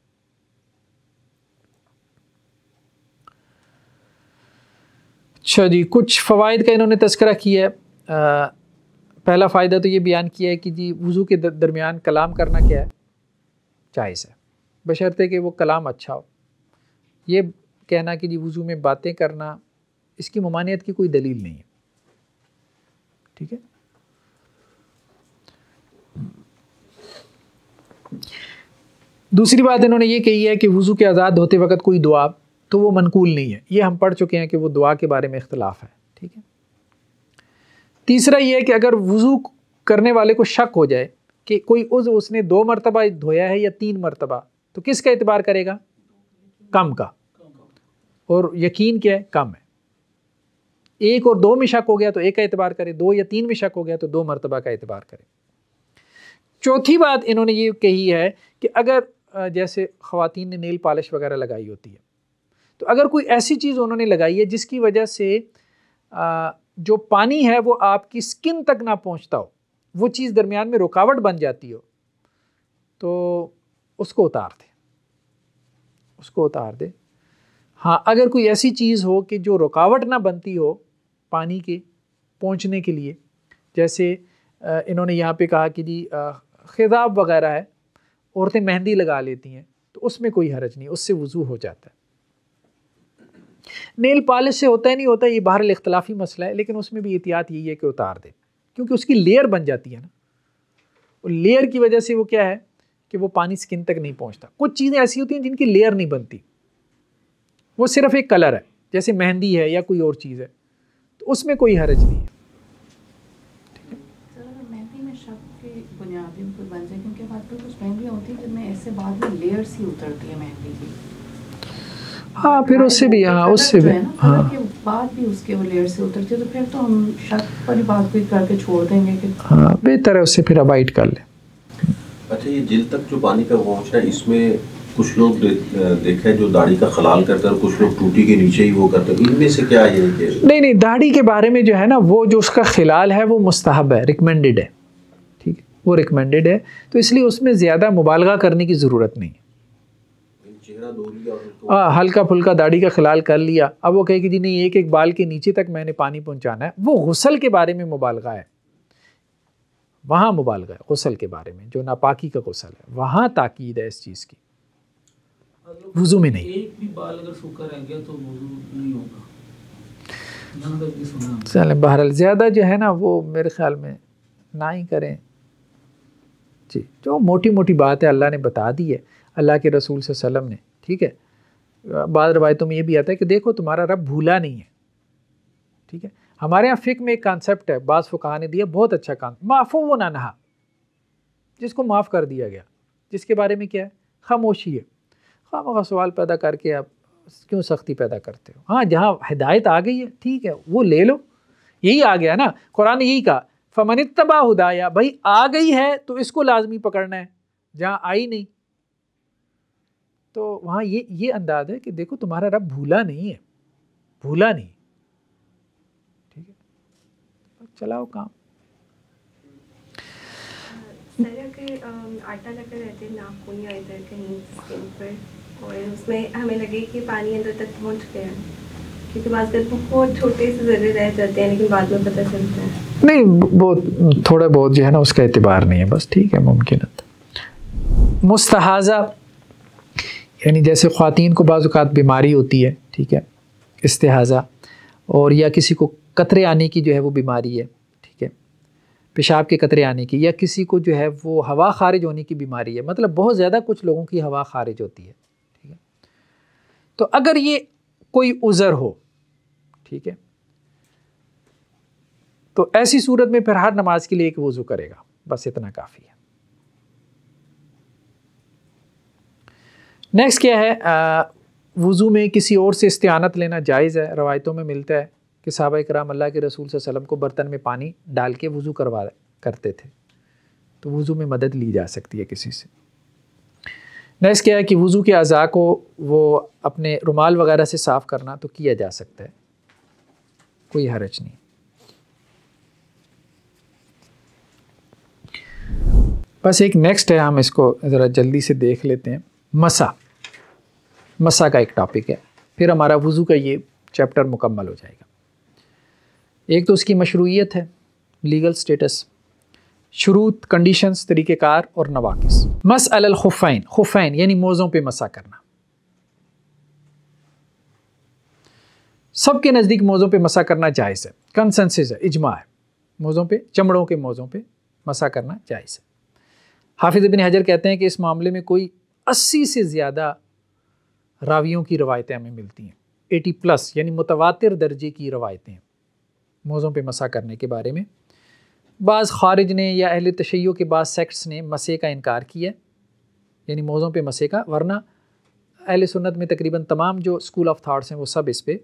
अच्छा जी कुछ फ़वाद का इन्होंने तस्करा किया है पहला फ़ायदा तो ये बयान किया है कि जी वज़ू के दरमियान कलाम करना क्या है जायज़ है बशर्ते कि वो कलाम अच्छा हो ये कहना कि जी वज़ू में बातें करना इसकी ममानियत की कोई दलील नहीं है ठीक है दूसरी बात इन्होंने ये कही है कि वज़ू के आज़ाद होते वक्त कोई दुआ तो वो मनकूल नहीं है ये हम पढ़ चुके हैं कि वो दुआ के बारे में इख्तलाफ है ठीक है तीसरा ये है कि अगर वज़ू करने वाले को शक हो जाए कि कोई उज उसने दो मरतबा धोया है या तीन मरतबा तो किसका एतबार करेगा कम का और यकीन क्या है कम है एक और दो में शक हो गया तो एक का एतबार करें दो या तीन में शक हो गया तो दो मरतबा का एतबार करें चौथी बात इन्होंने ये कही है कि अगर जैसे ख़वान ने नेल पॉलिश वगैरह लगाई होती है तो अगर कोई ऐसी चीज़ उन्होंने लगाई है जिसकी वजह से जो पानी है वो आपकी स्किन तक ना पहुँचता हो वो चीज़ दरमियान में रुकावट बन जाती हो तो उसको उतार दे उसको उतार दे हाँ अगर कोई ऐसी चीज़ हो कि जो रुकावट ना बनती हो पानी के पहुँचने के लिए जैसे इन्होंने यहाँ पे कहा कि जी खिताब वगैरह है औरतें मेहंदी लगा लेती हैं तो उसमें कोई हरज नहीं उससे वज़ू हो जाता है नेल पॉलिश से होता ही नहीं होता ये बाहर इख्तलाफी मसला है लेकिन उसमें भी एहतियात यही है कि उतार दें क्योंकि उसकी लेयर बन जाती है ना और लेयर की वजह से वो क्या है कि वो पानी स्किन तक नहीं पहुँचता कुछ चीज़ें ऐसी होती हैं जिनकी लेयर नहीं बनती वो सिर्फ एक कलर है जैसे मेहंदी है या कोई और चीज़ है तो उसमें कोई हरज नहीं है तो हाँ फिर उससे भी तो हाँ उससे भी हाँ बात भी उसके वो लेयर से उतरती है तो फिर तो हम शक पर ही बात कोई करके छोड़ देंगे कि हाँ बेहतर है उससे फिर अवॉइड कर ले अच्छा ये जिल तक जो पानी का पहुँचना है इसमें कुछ लोग दे, देखा है जो दाढ़ी का खलाल करते हैं कुछ लोग टूटी के नीचे ही वो करते हैं तो इनमें से क्या ये नहीं नहीं दाढ़ी के बारे में जो है ना वो जो उसका खिलाल है वो मुस्तहब है रिकमेंडेड है ठीक है वो रिकमेंडेड है तो इसलिए उसमें ज़्यादा मुबालगा करने की ज़रूरत नहीं है हाँ हल्का फुल्का दाढ़ी का खिलाल कर लिया अब वो कहे कि जी नहीं एक एक बाल के नीचे तक मैंने पानी पहुँचाना है वो गसल के बारे में मुबालगा है वहाँ मुबालगा है गसल के बारे में जो नापाकी का गसल है वहाँ ताकीद है इस चीज़ की वजू में नहीं एक तो होगा बहरहाल ज़्यादा जो है ना वो मेरे ख्याल में ना ही करें जी जो तो मोटी मोटी बात है अल्लाह ने बता दी है अल्लाह के रसूल से सलम ने ठीक है बाद रवायतों में ये भी आता है कि देखो तुम्हारा रब भूला नहीं है ठीक है हमारे यहाँ फ़िक में एक कॉन्सेप्ट है बास फ़ुका ने दिया बहुत अच्छा काम माफ़ो वो ना नहा जिसको माफ़ कर दिया गया जिसके बारे में क्या है खामोशी है खाम का सवाल पैदा करके आप क्यों सख्ती पैदा करते हो हाँ जहाँ हिदायत आ गई है ठीक है वो ले लो यही आ गया ना कुरान यही कहा फमन तबा हदाया भाई आ गई है तो इसको लाजमी पकड़ना है जहाँ आई नहीं तो वहाँ ये ये अंदाज है कि देखो तुम्हारा रब भूला नहीं है भूला नहीं ठीक है तो चलाओ काम आटा लगा रहते नाखून या इधर कहीं स्किन पर और उसमें हमें लगे कि पानी अंदर तक पहुंच गया क्योंकि बहुत छोटे से रह जाते हैं लेकिन बाद में पता चलता है नहीं बहुत थोड़ा बहुत जो है ना उसका एतबार नहीं है बस ठीक है मुमकिन मुस्तहाजा यानी जैसे ख़्वातीन को बाज़ात बीमारी होती है ठीक है इस्तेहाज़ा और या किसी को कतरे आने की जो है वो बीमारी है ठीक है पेशाब के कतरे आने की या किसी को जो है वो हवा खारिज होने की बीमारी है मतलब बहुत ज़्यादा कुछ लोगों की हवा खारिज होती है तो अगर ये कोई उज़र हो ठीक है तो ऐसी सूरत में फिर हर नमाज के लिए एक वज़ू करेगा बस इतना काफ़ी है नेक्स्ट क्या है वज़ू में किसी और से इस्तेनत लेना जायज़ है रवायतों में मिलता है कि साहबा कराम अल्लाह के रसूल वसम को बर्तन में पानी डाल के वज़ू करवा करते थे तो वज़ू में मदद ली जा सकती है किसी से नेक्स्ट क्या है कि वज़ू के अज़ा को वो अपने रुमाल वगैरह से साफ़ करना तो किया जा सकता है कोई हरज नहीं बस एक नेक्स्ट है हम इसको ज़रा जल्दी से देख लेते हैं मसा मसा का एक टॉपिक है फिर हमारा वज़ू का ये चैप्टर मुकम्मल हो जाएगा एक तो उसकी मशरूत है लीगल स्टेटस शुरूत कंडीशंस तरीक़ेकार और नवाकिस मस अलखफ़ैन ख़ुफ़ैन यानी मोज़ों पे मसा करना सबके नज़दीक मोज़ों पे मसा करना जायज़ है कंसेंसिस है इजमा है मोज़ों पे चमड़ों के मोज़ों पे मसा करना जायज़ है हाफिज़ बिन हजर कहते हैं कि इस मामले में कोई अस्सी से ज़्यादा रावियों की रवायतें हमें मिलती हैं एटी प्लस यानी मुतवा दर्जे की रवायतें मोज़ों पर मसा करने के बारे में बाज़ खारिज ने या अहल तशैयों के बाद सेक्ट्स ने मसे का इनकार किया यानी मौज़ों पर मसे का वरना अहल सुन्नत में तकरीबन तमाम जो स्कूल ऑफ थाट्स हैं वो सब इस पर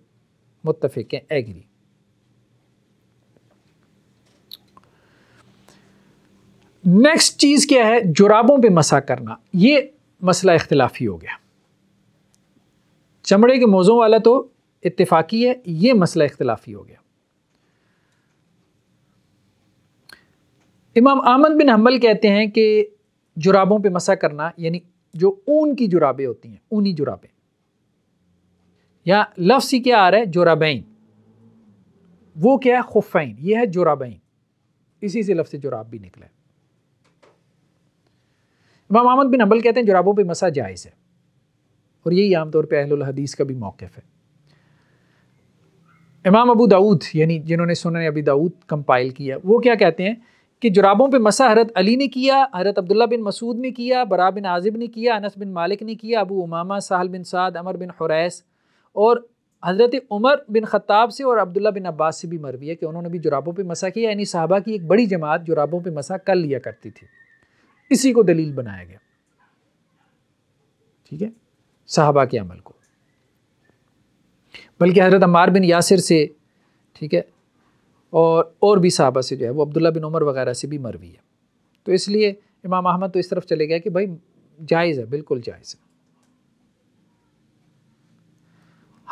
मुतफ़ हैं एग्री नेक्स्ट चीज़ क्या है जुराबों पर मसा करना ये मसला इख्तलाफी हो गया चमड़े के मौज़ों वाला तो इत्तेफाकी है ये मसला इख्तलाफी हो गया इमाम आमद बिन हम्बल कहते हैं कि जुराबों पे मसा करना यानी जो ऊन की जुराबें होती हैं ऊनी जुराबें या लफ्स ही क्या आ रहा है जोराबैन वो क्या है खुफैन ये है जोराबैन इसी से लफ्स जुराब भी निकला है इमाम अहमद बिन हम्बल कहते हैं जुराबों पे मसा जायज़ है और यही आमतौर पर अहल हदीस का भी मौक़ है इमाम अबू दाऊद यानी जिन्होंने सुना अबी दाऊद कंपाइल किया वो क्या कहते हैं कि जुराबों पे मसा हरत अली ने किया हरत अब्दुल्ला बिन मसूद ने किया बरा बिन आजिब ने किया अनस बिन मालिक ने किया अबू उमामा साहल बिन साद अमर बिन खुरैस और हज़रत उमर बिन ख़त्ताब से और अब्दुल्ला बिन अब्बास से भी मरवी है कि उन्होंने भी जुराबों पे मसा किया यानी साहबा की एक बड़ी जमात जुराबों पे मसा कर लिया करती थी इसी को दलील बनाया गया ठीक है साहबा के अमल को बल्कि हज़रत अम्मार बिन यासिर से ठीक है और और भी साहबा से जो है वो अब्दुल्ला बिन उमर वगैरह से भी मरवी है तो इसलिए इमाम अहमद तो इस तरफ चले गए कि भाई जायज़ है बिल्कुल जायज़ है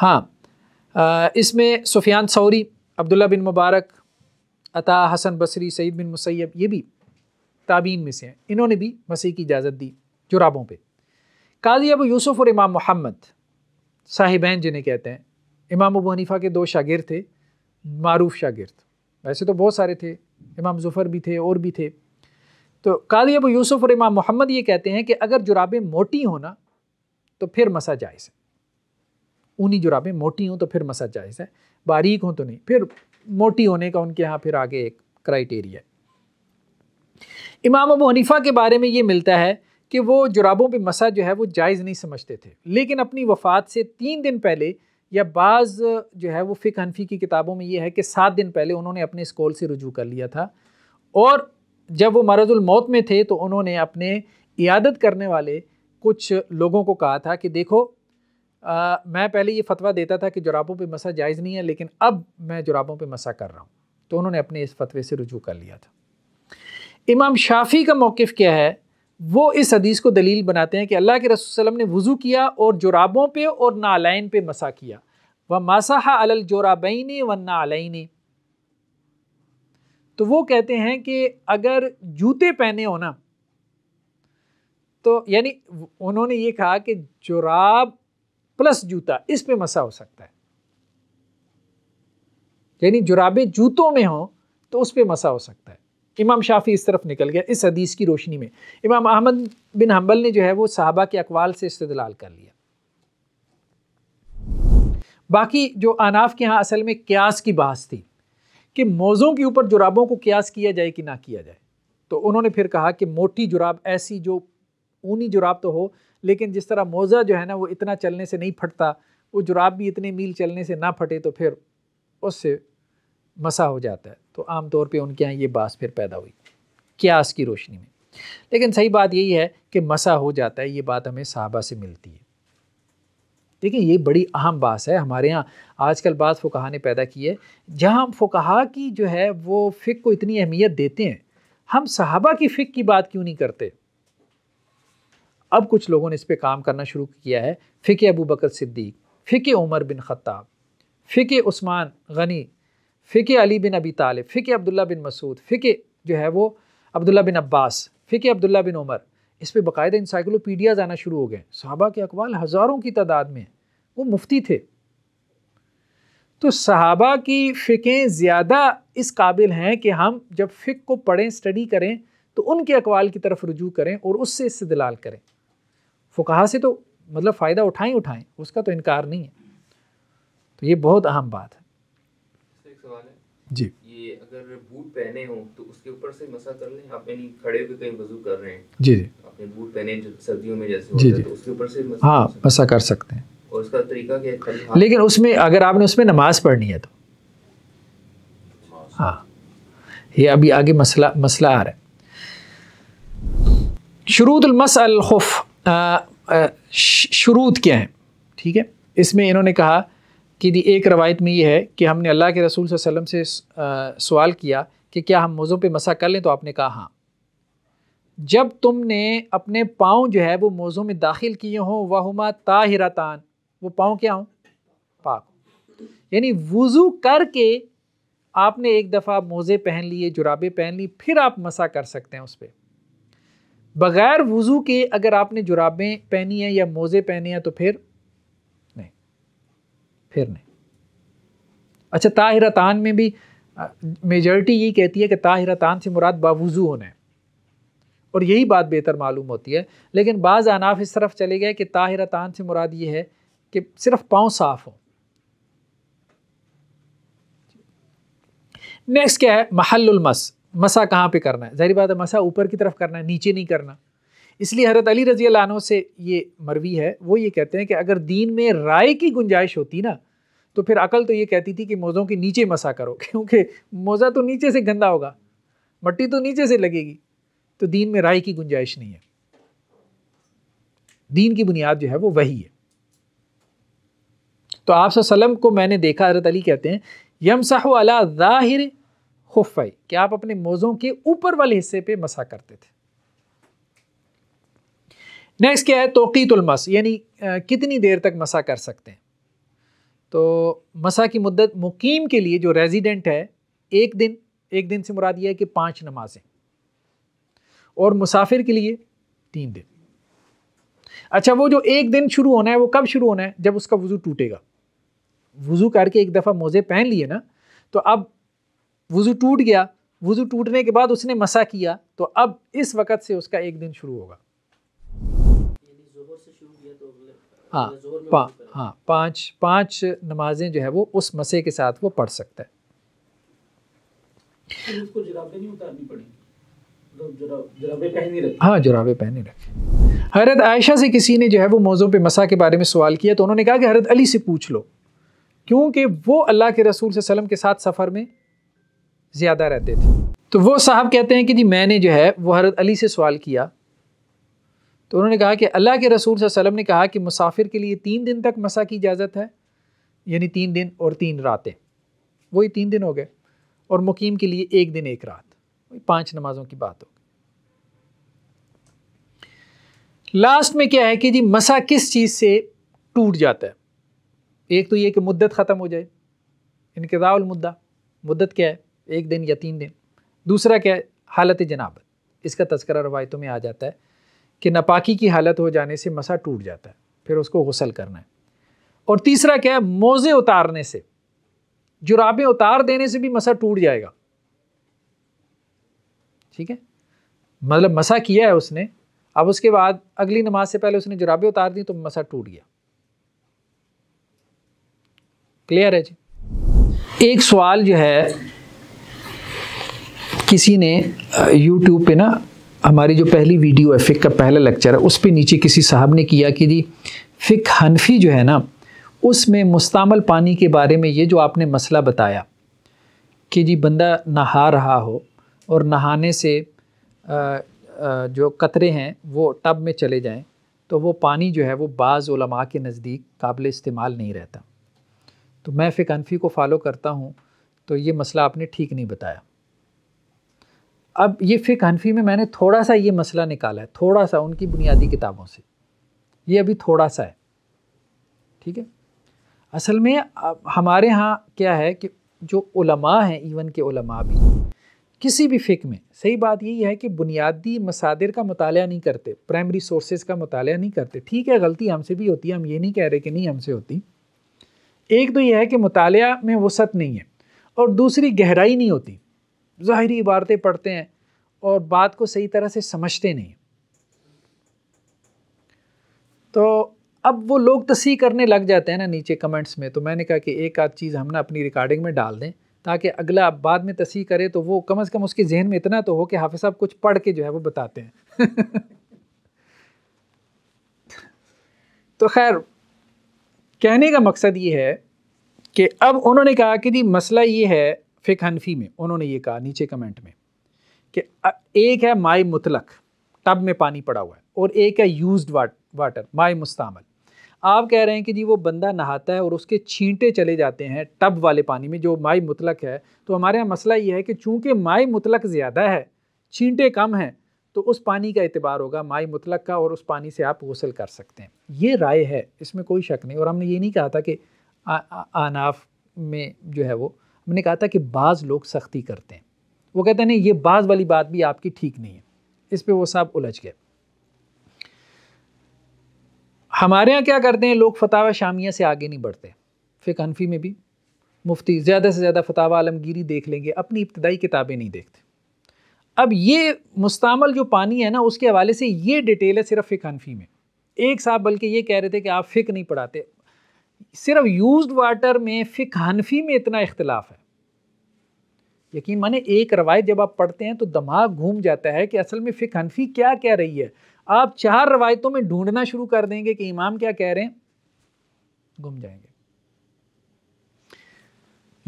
हाँ इसमें सुफियान सौरी अब्दुल्ला बिन मुबारक अता हसन बसरी सईद बिन मुसैब ये भी ताबीन में से हैं इन्होंने भी मसीह की इजाज़त दी जुराबों पर काजी अबू यूसुफ़ और इमाम मोहम्मद साहिबैन जिन्हें कहते हैं इमाम अबू हनीफ़ा के दो शागिर थे मारूफ शागिर्द ऐसे तो बहुत सारे थे इमाम जुफ़र भी थे और भी थे तो काली अबू यूसुफ और इमाम मोहम्मद ये कहते हैं कि अगर जुराबें मोटी हो ना तो फिर मसा जायज़ है ऊनी जुराबें मोटी हों तो फिर मसा जायज़ है बारीक हों तो नहीं फिर मोटी होने का उनके यहाँ फिर आगे एक क्राइटेरिया है इमाम अबू हनीफ़ा के बारे में ये मिलता है कि वो जुराबों पे मसा जो है वो जायज़ नहीं समझते थे लेकिन अपनी वफ़ात से तीन दिन पहले या बाज़ जो है वो फ़िक हनफी की किताबों में ये है कि सात दिन पहले उन्होंने अपने इस कौल से रुजू कर लिया था और जब वो मरजुलमौत में थे तो उन्होंने अपने इयादत करने वाले कुछ लोगों को कहा था कि देखो आ, मैं पहले ये फतवा देता था कि जुराबों पे मसा जायज़ नहीं है लेकिन अब मैं जुराबों पे मसा कर रहा हूँ तो उन्होंने अपने इस फतवे से रुजू कर लिया था इमाम शाफी का मौक़ क्या है वो इस हदीस को दलील बनाते हैं कि अल्लाह के रसूल ने वज़ू किया और जुराबों पे और नालाइन पे मसा किया व मसाहा अलल जोराबैन व नालाइन तो वो कहते हैं कि अगर जूते पहने हो ना तो यानी उन्होंने ये कहा कि जुराब प्लस जूता इस पे मसा हो सकता है यानी जुराबे जूतों में हों तो उस पर मसा हो सकता है इमाम शाफी इस तरफ निकल गया इस हदीस की रोशनी में इमाम अहमद बिन हम्बल ने जो है वो साहबा के अकवाल से इस्तलाल कर लिया बाकी जो अनाफ के यहाँ असल में क्यास की बहस थी कि मौज़ों के ऊपर जुराबों को क्यास किया जाए कि ना किया जाए तो उन्होंने फिर कहा कि मोटी जुराब ऐसी जो ऊनी जुराब तो हो लेकिन जिस तरह मौजा जो है ना वो इतना चलने से नहीं फटता वो जुराब भी इतने मील चलने से ना फटे तो फिर उससे मसा हो जाता है तो आमतौर पे उनके यहाँ ये बास फिर पैदा हुई क्यास की रोशनी में लेकिन सही बात यही है कि मसा हो जाता है ये बात हमें साहबा से मिलती है देखिए ये बड़ी अहम बात है हमारे यहाँ आजकल बात फ़ुकाहा ने पैदा की है जहाँ हम फ़ुकाहा की जो है वो फ़िक को इतनी अहमियत देते हैं हम साहबा की फ़िक की बात क्यों नहीं करते अब कुछ लोगों ने इस पर काम करना शुरू किया है फ़िक अबू बकर सिद्दीक फ़िक उमर बिन ख़त्ताब फ़िक उस्मान गनी फ़िके अली बिन अबी तालिब फ़िके अब्दुल्ला बिन मसूद फ़िके जो है वो अब्दुल्ला बिन अब्बास फ़िके अब्दुल्ला बिन उमर इस पर बाकायदा इंसाइक्लोपीडियाज़ आना शुरू हो गए सहाबा के अकवाल हज़ारों की तादाद में वो मुफ्ती थे तो सहाबा की फ़िकें ज़्यादा इस काबिल हैं कि हम जब फ़िक को पढ़ें स्टडी करें तो उनके अकवाल की तरफ रुजू करें और उससे दलाल करें फ़ुकाहा से तो मतलब फ़ायदा उठाएं उठाएं उसका तो इनकार नहीं है तो ये बहुत अहम बात है जी ये अगर बूट पहने हो तो उसके ऊपर से मसा कर लें आप यानी खड़े हुए कहीं वजू कर रहे हैं जी जी आपने बूट पहने जो सर्दियों में जैसे जी जी तो उसके ऊपर से मसा हाँ मसा कर सकते हैं और उसका तरीका क्या है लेकिन उसमें अगर आपने उसमें नमाज पढ़नी है तो हाँ ये अभी आगे मसला मसला आ रहा है शुरूतमस अलखुफ शुरूत क्या है ठीक है इसमें इन्होंने कहा कि दी एक रवायत में ये है कि हमने अल्लाह के रसूल वसम से सवाल किया कि क्या हम मोज़ों पे मसा कर लें तो आपने कहा हाँ जब तुमने अपने पाँव जो है वो मोज़ों में दाखिल किए हों वह वाहुमा तान वो पाँव क्या हों पाक यानी वज़ू करके आपने एक दफ़ा मोज़े पहन लिए जुराबे पहन ली फिर आप मसा कर सकते हैं उस पर बग़ैर वज़ू के अगर आपने जुराबें पहनी हैं या मोज़े पहने हैं तो फिर फिर नहीं अच्छा ताहिरातान में भी मेजॉरिटी यही कहती है कि ताहिरातान से मुराद बावजू होने है और यही बात बेहतर मालूम होती है लेकिन बाज़ अनाफ इस तरफ चले गए कि ताहिरातान से मुराद ये है कि सिर्फ पाँव साफ़ हों नेक्स्ट क्या है महलमस मसा कहाँ पे करना है जहरी बात है मसा ऊपर की तरफ करना है नीचे नहीं करना इसलिए हरत अली रजी से ये मरवी है वो ये कहते हैं कि अगर दीन में राय की गुंजाइश होती ना तो फिर अकल तो ये कहती थी कि मोज़ों के नीचे मसा करो क्योंकि मोज़ा तो नीचे से गंदा होगा मट्टी तो नीचे से लगेगी तो दीन में राय की गुंजाइश नहीं है दीन की बुनियाद जो है वो वही है तो आप सल्लम को मैंने देखा हजरत अली कहते हैं यमसाह अला ज़ाहिर खुफ़ाई कि आप अपने मोज़ों के ऊपर वाले हिस्से पे मसा करते थे नेक्स्ट क्या है तोकीतुलमस यानी कितनी देर तक मसा कर सकते हैं तो मसा की मुद्दत मुकीम के लिए जो रेजिडेंट है एक दिन एक दिन से मुराद यह है कि पाँच नमाजें और मुसाफिर के लिए तीन दिन अच्छा वो जो एक दिन शुरू होना है वो कब शुरू होना है जब उसका वज़ू टूटेगा वज़ू करके एक दफ़ा मोज़े पहन लिए ना तो अब वज़ू टूट गया वज़ू टूटने के बाद उसने मसा किया तो अब इस वक़्त से उसका एक दिन शुरू होगा हाँ पा, हाँ पाँच पाँच नमाजें जो है वो उस मसे के साथ वो पढ़ सकता है मतलब हाँ जुराबे पहने रखे हरत आयशा से किसी ने जो है वो मौज़ों पे मसा के बारे में सवाल किया तो उन्होंने कहा कि हरत अली से पूछ लो क्योंकि वो अल्लाह के रसूल वसम के साथ सफ़र में ज़्यादा रहते थे तो वो साहब कहते हैं कि जी मैंने जो है वो हरत अली से सवाल किया तो उन्होंने कहा कि अल्लाह के रसूल वसल्लम ने कहा कि मुसाफिर के लिए तीन दिन तक मसा की इजाज़त है यानी तीन दिन और तीन रातें वही तीन दिन हो गए और मुकीम के लिए एक दिन एक रात वही पाँच नमाज़ों की बात हो गई लास्ट में क्या है कि जी मसा किस चीज़ से टूट जाता है एक तो ये कि मुद्दत ख़त्म हो जाए मुद्दा मुद्दत क्या है एक दिन या तीन दिन दूसरा क्या है हालत जनाबत इसका तस्करा रवायतों में आ जाता है कि नपाकी की हालत हो जाने से मसा टूट जाता है फिर उसको गसल करना है और तीसरा क्या है मोज़े उतारने से जुराबें उतार देने से भी मसा टूट जाएगा ठीक है मतलब मसा किया है उसने अब उसके बाद अगली नमाज से पहले उसने जुराबें उतार दी तो मसा टूट गया क्लियर है जी एक सवाल जो है किसी ने यूट्यूब पे ना हमारी जो पहली वीडियो है फ़िक का पहला लेक्चर है उस पर नीचे किसी साहब ने किया कि जी फ़िक हनफी जो है ना उसमें मुस्तमल पानी के बारे में ये जो आपने मसला बताया कि जी बंदा नहा रहा हो और नहाने से जो कतरे हैं वो टब में चले जाएं तो वो पानी जो है वो बाज़ के नज़दीक काबिल इस्तेमाल नहीं रहता तो मैं फ़िक हनफी को फॉलो करता हूँ तो ये मसला आपने ठीक नहीं बताया अब ये फ़िक हनफी में मैंने थोड़ा सा ये मसला निकाला है थोड़ा सा उनकी बुनियादी किताबों से ये अभी थोड़ा सा है ठीक है असल में हमारे यहाँ क्या है कि जो उलमा हैं इवन के उलमा भी किसी भी फ़िक में सही बात यही है कि बुनियादी मसादिर का मताल नहीं करते प्राइमरी सोर्सेज का मताल नहीं करते ठीक है गलती हमसे भी होती है हम ये नहीं कह रहे कि नहीं हमसे होती एक तो यह है कि मताल में वसत नहीं है और दूसरी गहराई नहीं होती ज़ाहरी इबारतें पढ़ते हैं और बात को सही तरह से समझते नहीं तो अब वो लोग तसी करने लग जाते हैं ना नीचे कमेंट्स में तो मैंने कहा कि एक आध चीज़ हम ना अपनी रिकॉर्डिंग में डाल दें ताकि अगला आप बाद में तसी करे तो वो कम अज़ कम उसके जहन में इतना तो हो कि हाफि साहब कुछ पढ़ के जो है वो बताते हैं तो खैर कहने का मकसद ये है कि अब उन्होंने कहा कि जी मसला ये है फ़िक हनफी में उन्होंने ये कहा नीचे कमेंट में कि एक है माई मुतलक टब में पानी पड़ा हुआ है और एक है यूज्ड वाट, वाटर माई मुस्तमल आप कह रहे हैं कि जी वो बंदा नहाता है और उसके छींटे चले जाते हैं टब वाले पानी में जो माई मुतलक है तो हमारे यहाँ मसला ये है कि चूँकि माई मुतलक ज़्यादा है छींटे कम हैं तो उस पानी का एतबार होगा माई मुतलक का और उस पानी से आप गसल कर सकते हैं ये राय है इसमें कोई शक नहीं और हमने ये नहीं कहा था कि आ, आ, आनाफ में जो है वो मैंने कहा था कि बाज़ लोग सख्ती करते हैं वो कहते हैं नहीं ये बाज़ वाली बात भी आपकी ठीक नहीं है इस पर वो साहब उलझ गए हमारे यहाँ क्या करते हैं लोग फतावा शामिया से आगे नहीं बढ़ते फ़िक हनफी में भी मुफ्ती ज़्यादा से ज़्यादा फतावा आलमगीरी देख लेंगे अपनी इब्तदाई किताबें नहीं देखते अब ये मुस्तमल जो पानी है ना उसके हवाले से ये डिटेल है सिर्फ फ़िक हनफी में एक साहब बल्कि ये कह रहे थे कि आप फ़िक नहीं पढ़ाते सिर्फ यूज वाटर में फ़िक हनफी में इतना इख्तलाफ है यकीन माने एक रवायत जब आप पढ़ते हैं तो दिमाग घूम जाता है कि असल में फ़िक हनफी क्या कह रही है आप चार रवायतों में ढूंढना शुरू कर देंगे कि इमाम क्या कह रहे हैं घूम जाएंगे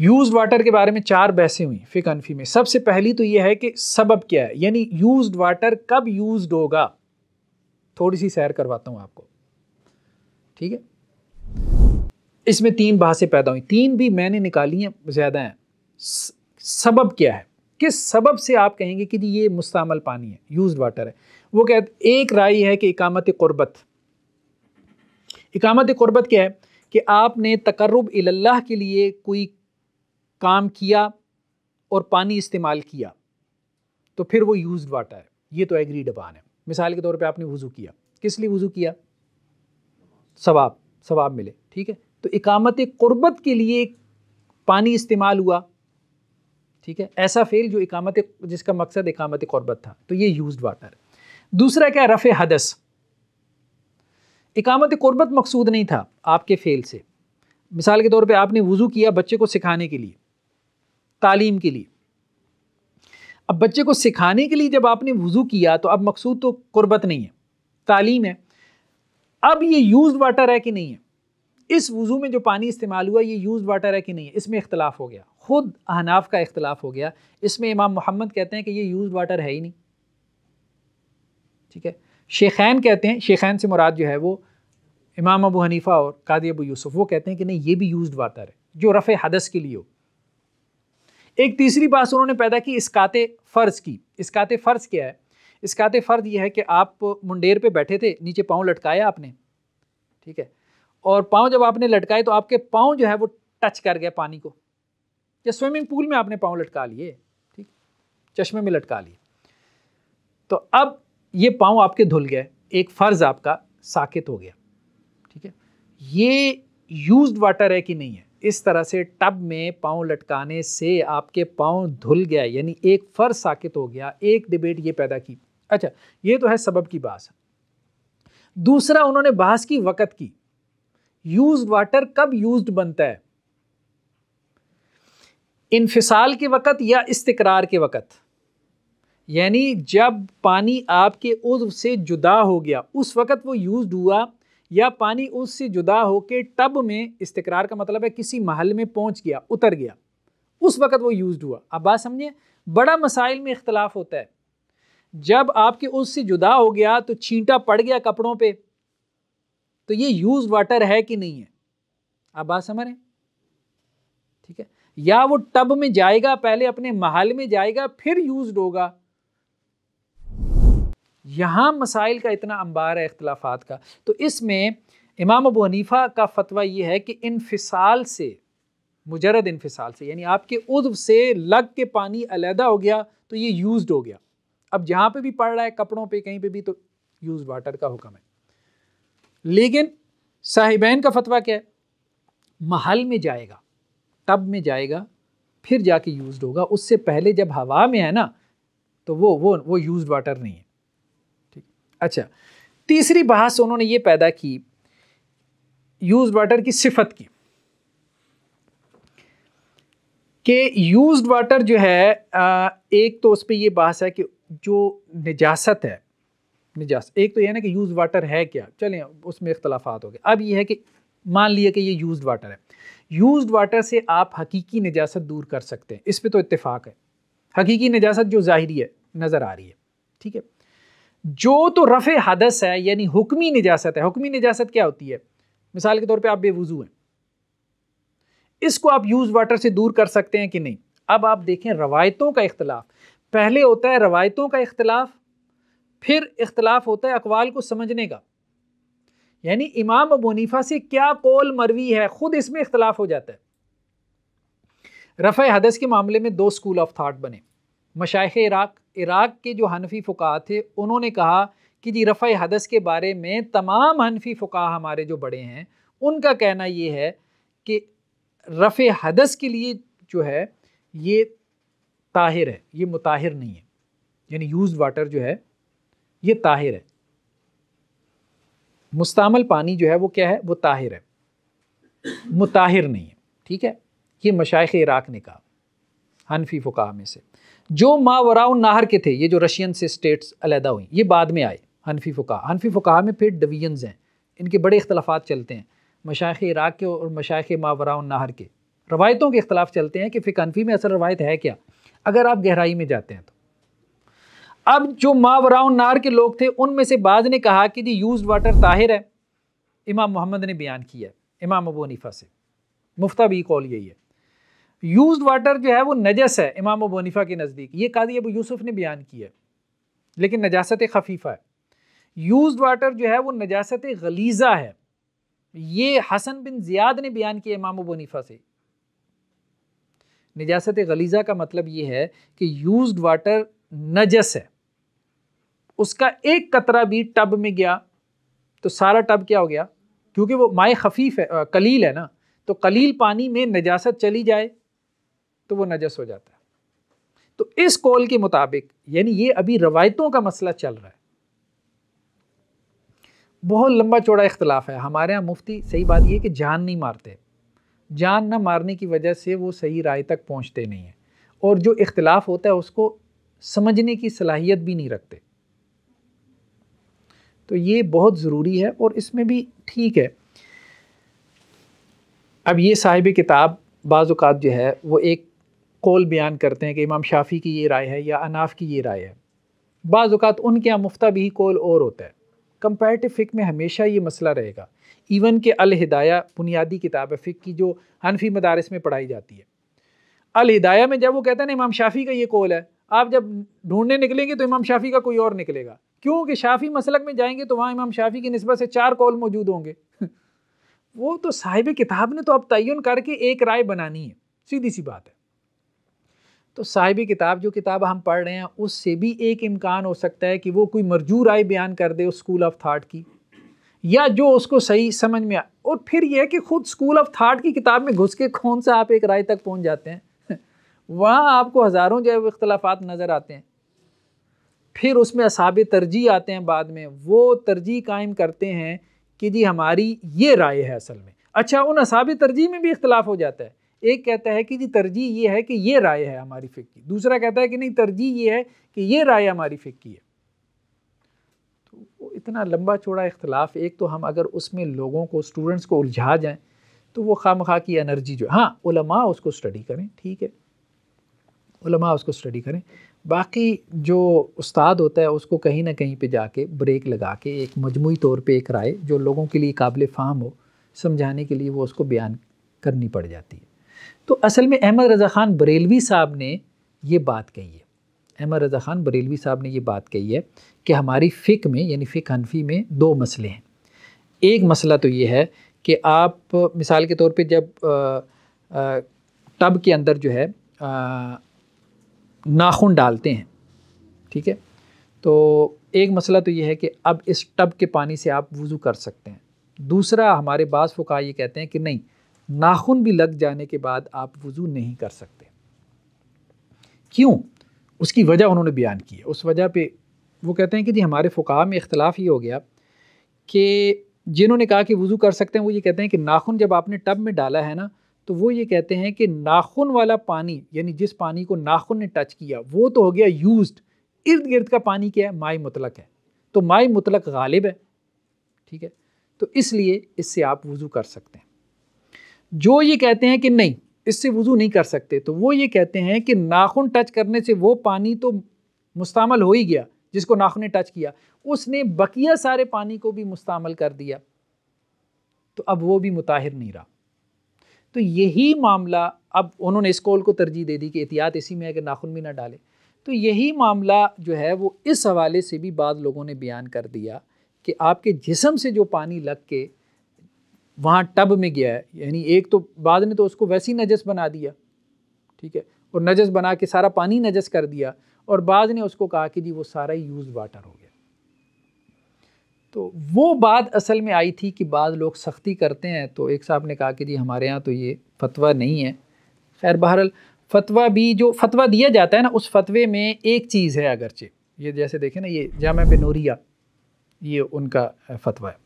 यूज वाटर के बारे में चार बहसें हुई फिक हनफी में सबसे पहली तो यह है कि सबब क्या है यानी यूज वाटर कब यूज होगा थोड़ी सी सैर करवाता हूं आपको ठीक है इसमें तीन भाषें पैदा हुई तीन भी मैंने निकाली हैं ज़्यादा हैं सबब क्या है किस सबब से आप कहेंगे कि ये मुस्तमल पानी है यूज वाटर है वो कहते एक राय है कि इकामत कुर्बत इकामत कुर्बत क्या है कि आपने तकरब अल्लाह के लिए कोई काम किया और पानी इस्तेमाल किया तो फिर वो यूज वाटर है ये तो एग्री डबान है मिसाल के तौर पे आपने वज़ू किया किस लिए वज़ू किया सवाब सवाब मिले ठीक है तो इकामत क़ुरबत के लिए पानी इस्तेमाल हुआ ठीक है ऐसा फेल जो इकामत जिसका मकसद इकामत क़ुरबत था तो ये यूज वाटर दूसरा क्या रफ़ हदस इकामत क़ुरबत मकसूद नहीं था आपके फेल से मिसाल के तौर पे आपने वज़ू किया बच्चे को सिखाने के लिए तालीम के लिए अब बच्चे को सिखाने के लिए जब आपने वज़ू किया तो अब मकसूद तो क़ुरबत नहीं है तालीम है अब ये यूज वाटर है कि नहीं है इस वज़ू में जो पानी इस्तेमाल हुआ ये यूज़ वाटर है कि नहीं है इसमें इख्तलाफ हो गया ख़ुद अहनाफ का इख्तलाफ हो गया इसमें इमाम मोहम्मद कहते हैं कि ये यूज़ वाटर है ही नहीं ठीक है शेखैन कहते हैं शेखैन से मुराद जो है वो इमाम अबू हनीफ़ा और कादी अबू यूसुफ वो कहते हैं कि नहीं ये भी यूज़ वाटर है जो रफ़ हदस के लिए हो एक तीसरी बात उन्होंने पैदा की इसकात फ़र्ज की इसकात फ़र्ज क्या है इसकात फ़र्ज यह है कि आप मुंडेर पर बैठे थे नीचे पाँव लटकाया आपने ठीक है और पाँव जब आपने लटकाए तो आपके पाँव जो है वो टच कर गए पानी को या स्विमिंग पूल में आपने पाँव लटका लिए ठीक चश्मे में लटका लिए तो अब ये पाँव आपके धुल गए एक फ़र्ज़ आपका साकित हो गया ठीक है ये यूज्ड वाटर है कि नहीं है इस तरह से टब में पाँव लटकाने से आपके पाँव धुल गया यानी एक फ़र्ज साकित हो गया एक डिबेट ये पैदा की अच्छा ये तो है सबब की बास दूसरा उन्होंने बहस की वक़्त की यूज्ड वाटर कब यूज्ड बनता है इनफिसाल के वक़्त या इस्तकरार के वक़्त यानी जब पानी आपके उर्व से जुदा हो गया उस वक़्त वो यूज़ हुआ या पानी उससे जुदा होकर टब में इस्तकरार का मतलब है किसी महल में पहुंच गया उतर गया उस वक़्त वो यूज़ हुआ अब बात समझिए बड़ा मसाइल में इख्तलाफ होता है जब आपके उससे जुदा हो गया तो छींटा पड़ गया कपड़ों पे तो ये यूज वाटर है कि नहीं है आप बात समझ रहे ठीक है या वो टब में जाएगा पहले अपने महल में जाएगा फिर यूज होगा यहां मसाइल का इतना अंबार है इख्तलाफात का तो इसमें इमाम अबू हनीफ़ा का फतवा ये है कि इनफिसाल से मुजरद इनफिसाल से यानी आपके उद्व से लग के पानी अलहदा हो गया तो ये यूज हो गया अब जहां पे भी पड़ रहा है कपड़ों पे कहीं पे भी तो यूज वाटर का हुक्म है लेकिन साहिबैन का फतवा क्या है महल में जाएगा तब में जाएगा फिर जाके यूज होगा उससे पहले जब हवा में है ना तो वो वो वो यूज वाटर नहीं है ठीक अच्छा तीसरी बहस उन्होंने ये पैदा की यूज वाटर की सिफत की कि यूज वाटर जो है एक तो उस पर यह बहस है कि जो निजास्त है निजास एक तो यह ना कि यूज़ वाटर है क्या चलें उसमें इख्तलाफात हो गए अब यह है कि मान लिया कि ये यूज़ वाटर है यूज़ वाटर से आप हकीकी नजास्त दूर कर सकते हैं इस पर तो इतफ़ाक़ है हकीकी निजासत जो ज़ाहरी है नज़र आ रही है ठीक है जो तो रफ़ हदस है यानी हुक्मी निजासत है हुक्मी नजास्त क्या होती है मिसाल के तौर पर आप बेवज़ू हैं इसको आप यूज़ वाटर से दूर कर सकते हैं कि नहीं अब आप देखें रवायतों का इख्तलाफ पहले होता है रवायतों का इख्तलाफ फिर इख्तलाफ होता है अकवाल को समझने का यानी इमाम मुनीफा से क्या कौल मरवी है ख़ुद इसमें इख्तलाफ हो जाता है रफ़ हदस के मामले में दो स्कूल ऑफ थाट बने मशाइ इराक इराक के जो हनफी फ़ुका थे उन्होंने कहा कि जी रफ़ हदस के बारे में तमाम हनफी फ़ुका हमारे जो बड़े हैं उनका कहना ये है कि रफ़ हदस के लिए जो है ये ताहिर है ये मुताहिर नहीं है यानी यूज़ वाटर जो है ये ताहिर है मुस्तमल पानी जो है वो क्या है वो ताहिर है मुताहिर नहीं है ठीक है ये मशाइ इराक ने कहा हनफी फ़ुका में से जो मावराउन नाहर के थे ये जो रशियन से स्टेट्स अलहदा हुई ये बाद में आए हनफी फ़ुका हनफी फ़ुका में फिर डिवीजन्स हैं इनके बड़े अख्तलाफात चलते हैं मशाइ इराक के और मशाइ मावराउन नाहर के रवायतों के अख्तलाफ चलते हैं कि फिर हनफी में असल रवायत है क्या अगर आप गहराई में जाते हैं तो अब जो मावरा नार के लोग थे उनमें से बाद ने कहा कि जी यूज वाटर ताहिर है इमाम मोहम्मद ने बयान किया है इमाम अबू हनीफा से मुफ्ता भी कॉल यही है यूज वाटर जो है वो नजस है इमाम अबू हनीफा के नज़दीक ये काजी अबू यूसुफ ने बयान किया है लेकिन नजास्त खफीफ़ा है यूज वाटर जो है वो नजास्त गलीज़ा है ये हसन बिन जियाद ने बयान किया इमाम अबू हनीफा से नजास्त गलीज़ा का मतलब ये है कि यूज वाटर नजस है उसका एक कतरा भी टब में गया तो सारा टब क्या हो गया क्योंकि वो माए खफीफ है आ, कलील है ना तो कलील पानी में नजासत चली जाए तो वो नजस हो जाता है तो इस कॉल के मुताबिक यानी ये अभी रवायतों का मसला चल रहा है बहुत लंबा चौड़ा इख्तलाफ है हमारे यहाँ मुफ्ती सही बात यह कि जान नहीं मारते जान ना मारने की वजह से वो सही राय तक पहुँचते नहीं हैं और जो इख्तलाफ होता है उसको समझने की सलाहियत भी नहीं रखते तो ये बहुत ज़रूरी है और इसमें भी ठीक है अब ये साहिब किताब बाज़ात जो है वो एक कौल बयान करते हैं कि इमाम शाफ़ी की ये राय है या अनाफ की ये राय है बाज़ात उनके यहाँ मुफ्ता भी कौल और होता है कंपेरेटिव फ़िक में हमेशा ये मसला रहेगा इवन के अलहदाया बुनियादी किताब है फ़िक की जो हनफी मदारस में पढ़ाई जाती है अलहदाया में जब वो कहते हैं ना इमाम शाफ़ी का ये कौल है आप जब ढूंढने निकलेंगे तो इमाम शाफी का कोई और निकलेगा क्योंकि शाफी मसलक में जाएंगे तो वहाँ इमाम शाफी की नस्बत से चार कौल मौजूद होंगे वो तो साहिब किताब ने तो अब तयन करके एक राय बनानी है सीधी सी बात है तो साहिब किताब जो किताब हम पढ़ रहे हैं उससे भी एक इम्कान हो सकता है कि वो कोई मरजू राय बयान कर दे उस स्कूल ऑफ थाट की या जो उसको सही समझ में आ और फिर यह कि खुद स्कूल ऑफ थाट की किताब में घुस के कौन सा आप एक राय तक पहुँच जाते हैं वहाँ आपको हज़ारों जो है वो इख्तलाफात नज़र आते हैं फिर उसमें असाब तरजीह आते हैं बाद में वो तरजीह कायम करते हैं कि जी हमारी ये राय है असल में अच्छा उन असाब तरजीह में भी इख्तलाफ हो जाता है एक कहता है कि जी तरजीह ये है कि ये राय है हमारी फ़िक की दूसरा कहता है कि नहीं तरजीह ये है कि ये राय हमारी फ़िक की है तो इतना लंबा चौड़ा इख्तलाफ एक तो हम अगर उसमें लोगों को स्टूडेंट्स को उलझा जाएँ तो वो खाम खा की एनर्जी जो है हाँ उसको स्टडी करें ठीक है उसको स्टडी करें बाकी जो उस्ताद होता है उसको कहीं ना कहीं पे जाके ब्रेक लगा के एक मजमू तौर पे एक राय जो लोगों के लिए काबिल फाम हो समझाने के लिए वो उसको बयान करनी पड़ जाती है तो असल में अहमद रज़ा ख़ान बरेलवी साहब ने ये बात कही है अहमद रज़ा ख़ान बरेलवी साहब ने ये बात कही है कि हमारी फ़िक में यानी फ़िक हनफी में दो मसले हैं एक मसला तो ये है कि आप मिसाल के तौर पर जब आ, आ, टब के अंदर जो है आ, नाखून डालते हैं ठीक है तो एक मसला तो ये है कि अब इस टब के पानी से आप वज़ू कर सकते हैं दूसरा हमारे बास फुका ये कहते हैं कि नहीं नाखून भी लग जाने के बाद आप वज़ू नहीं कर सकते क्यों उसकी वजह उन्होंने बयान की है उस वजह पे वो कहते हैं कि जी हमारे फ़ुका में इख्तलाफ ये हो गया कि जिन्होंने कहा कि वज़ू कर सकते हैं वो ये कहते हैं कि नाखून जब आपने टब में डाला है ना तो वो ये कहते हैं कि नाखून वाला पानी यानी जिस पानी को नाखून ने टच किया वो तो हो गया यूज्ड इर्द गिर्द का पानी क्या है माई मुतलक है तो माई मुतलक गालिब है ठीक है तो इसलिए इससे आप वज़ू कर सकते हैं जो ये कहते हैं कि नहीं इससे वज़ू नहीं कर सकते तो वो ये कहते हैं कि नाखून टच करने से वो पानी तो मुस्तमल हो ही गया जिसको नाखून ने टच किया उसने बकिया सारे पानी को भी मुस्तमल कर दिया तो अब वो भी मुताहिर नहीं रहा तो यही मामला अब उन्होंने इस कॉल को तरजीह दे दी कि एहतियात इसी में है कि नाखुन भी ना डाले तो यही मामला जो है वो इस हवाले से भी बाद लोगों ने बयान कर दिया कि आपके जिसम से जो पानी लग के वहाँ टब में गया है यानी एक तो बाद ने तो उसको वैसी नजस बना दिया ठीक है और नजस बना के सारा पानी नजस कर दिया और बाद ने उसको कहा कि जी वो सारा ही यूज़ वाटर हो गया तो वो बात असल में आई थी कि बाद लोग सख्ती करते हैं तो एक साहब ने कहा कि जी हमारे यहाँ तो ये फतवा नहीं है खैर बहरहाल फतवा भी जो फतवा दिया जाता है ना उस फतवे में एक चीज़ है अगरचे ये जैसे देखें ना ये जामा बेनूरिया ये उनका फतवा है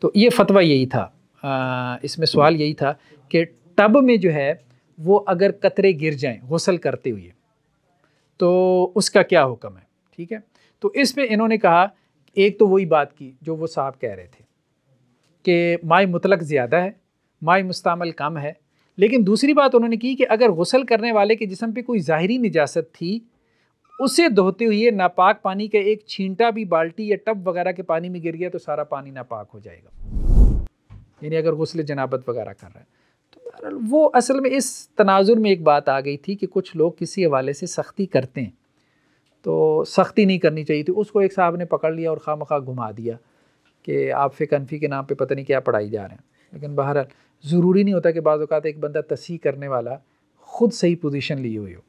तो ये फतवा यही था आ, इसमें सवाल यही था कि टब में जो है वो अगर कतरे गिर जाएं गसल करते हुए तो उसका क्या हुक्म है ठीक है तो इस पर इन्होंने कहा एक तो वही बात की जो वो साहब कह रहे थे कि माए मुतलक ज़्यादा है माए मुस्तमल कम है लेकिन दूसरी बात उन्होंने की कि अगर गसल करने वाले के जिसम पे कोई ज़ाहरी निजात थी उसे धोते हुए नापाक पानी का एक छींटा भी बाल्टी या टब वगैरह के पानी में गिर गया तो सारा पानी नापाक हो जाएगा यानी अगर गसल जनाबत वगैरह कर रहा है तो वो असल में इस तनाजुर में एक बात आ गई थी कि कुछ लोग किसी हवाले से सख्ती करते हैं तो सख्ती नहीं करनी चाहिए थी उसको एक साहब ने पकड़ लिया और खाम खा घुमा दिया कि आप कन्फी के नाम पे पता नहीं क्या पढ़ाई जा रहे हैं लेकिन बहरहाल ज़रूरी नहीं होता कि बाज़ात एक बंदा तसी करने वाला ख़ुद सही पोजीशन लिए हुई हो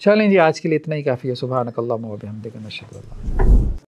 चलें जी आज के लिए इतना ही काफ़ी है सुबह नकल्ला महब हमद नशा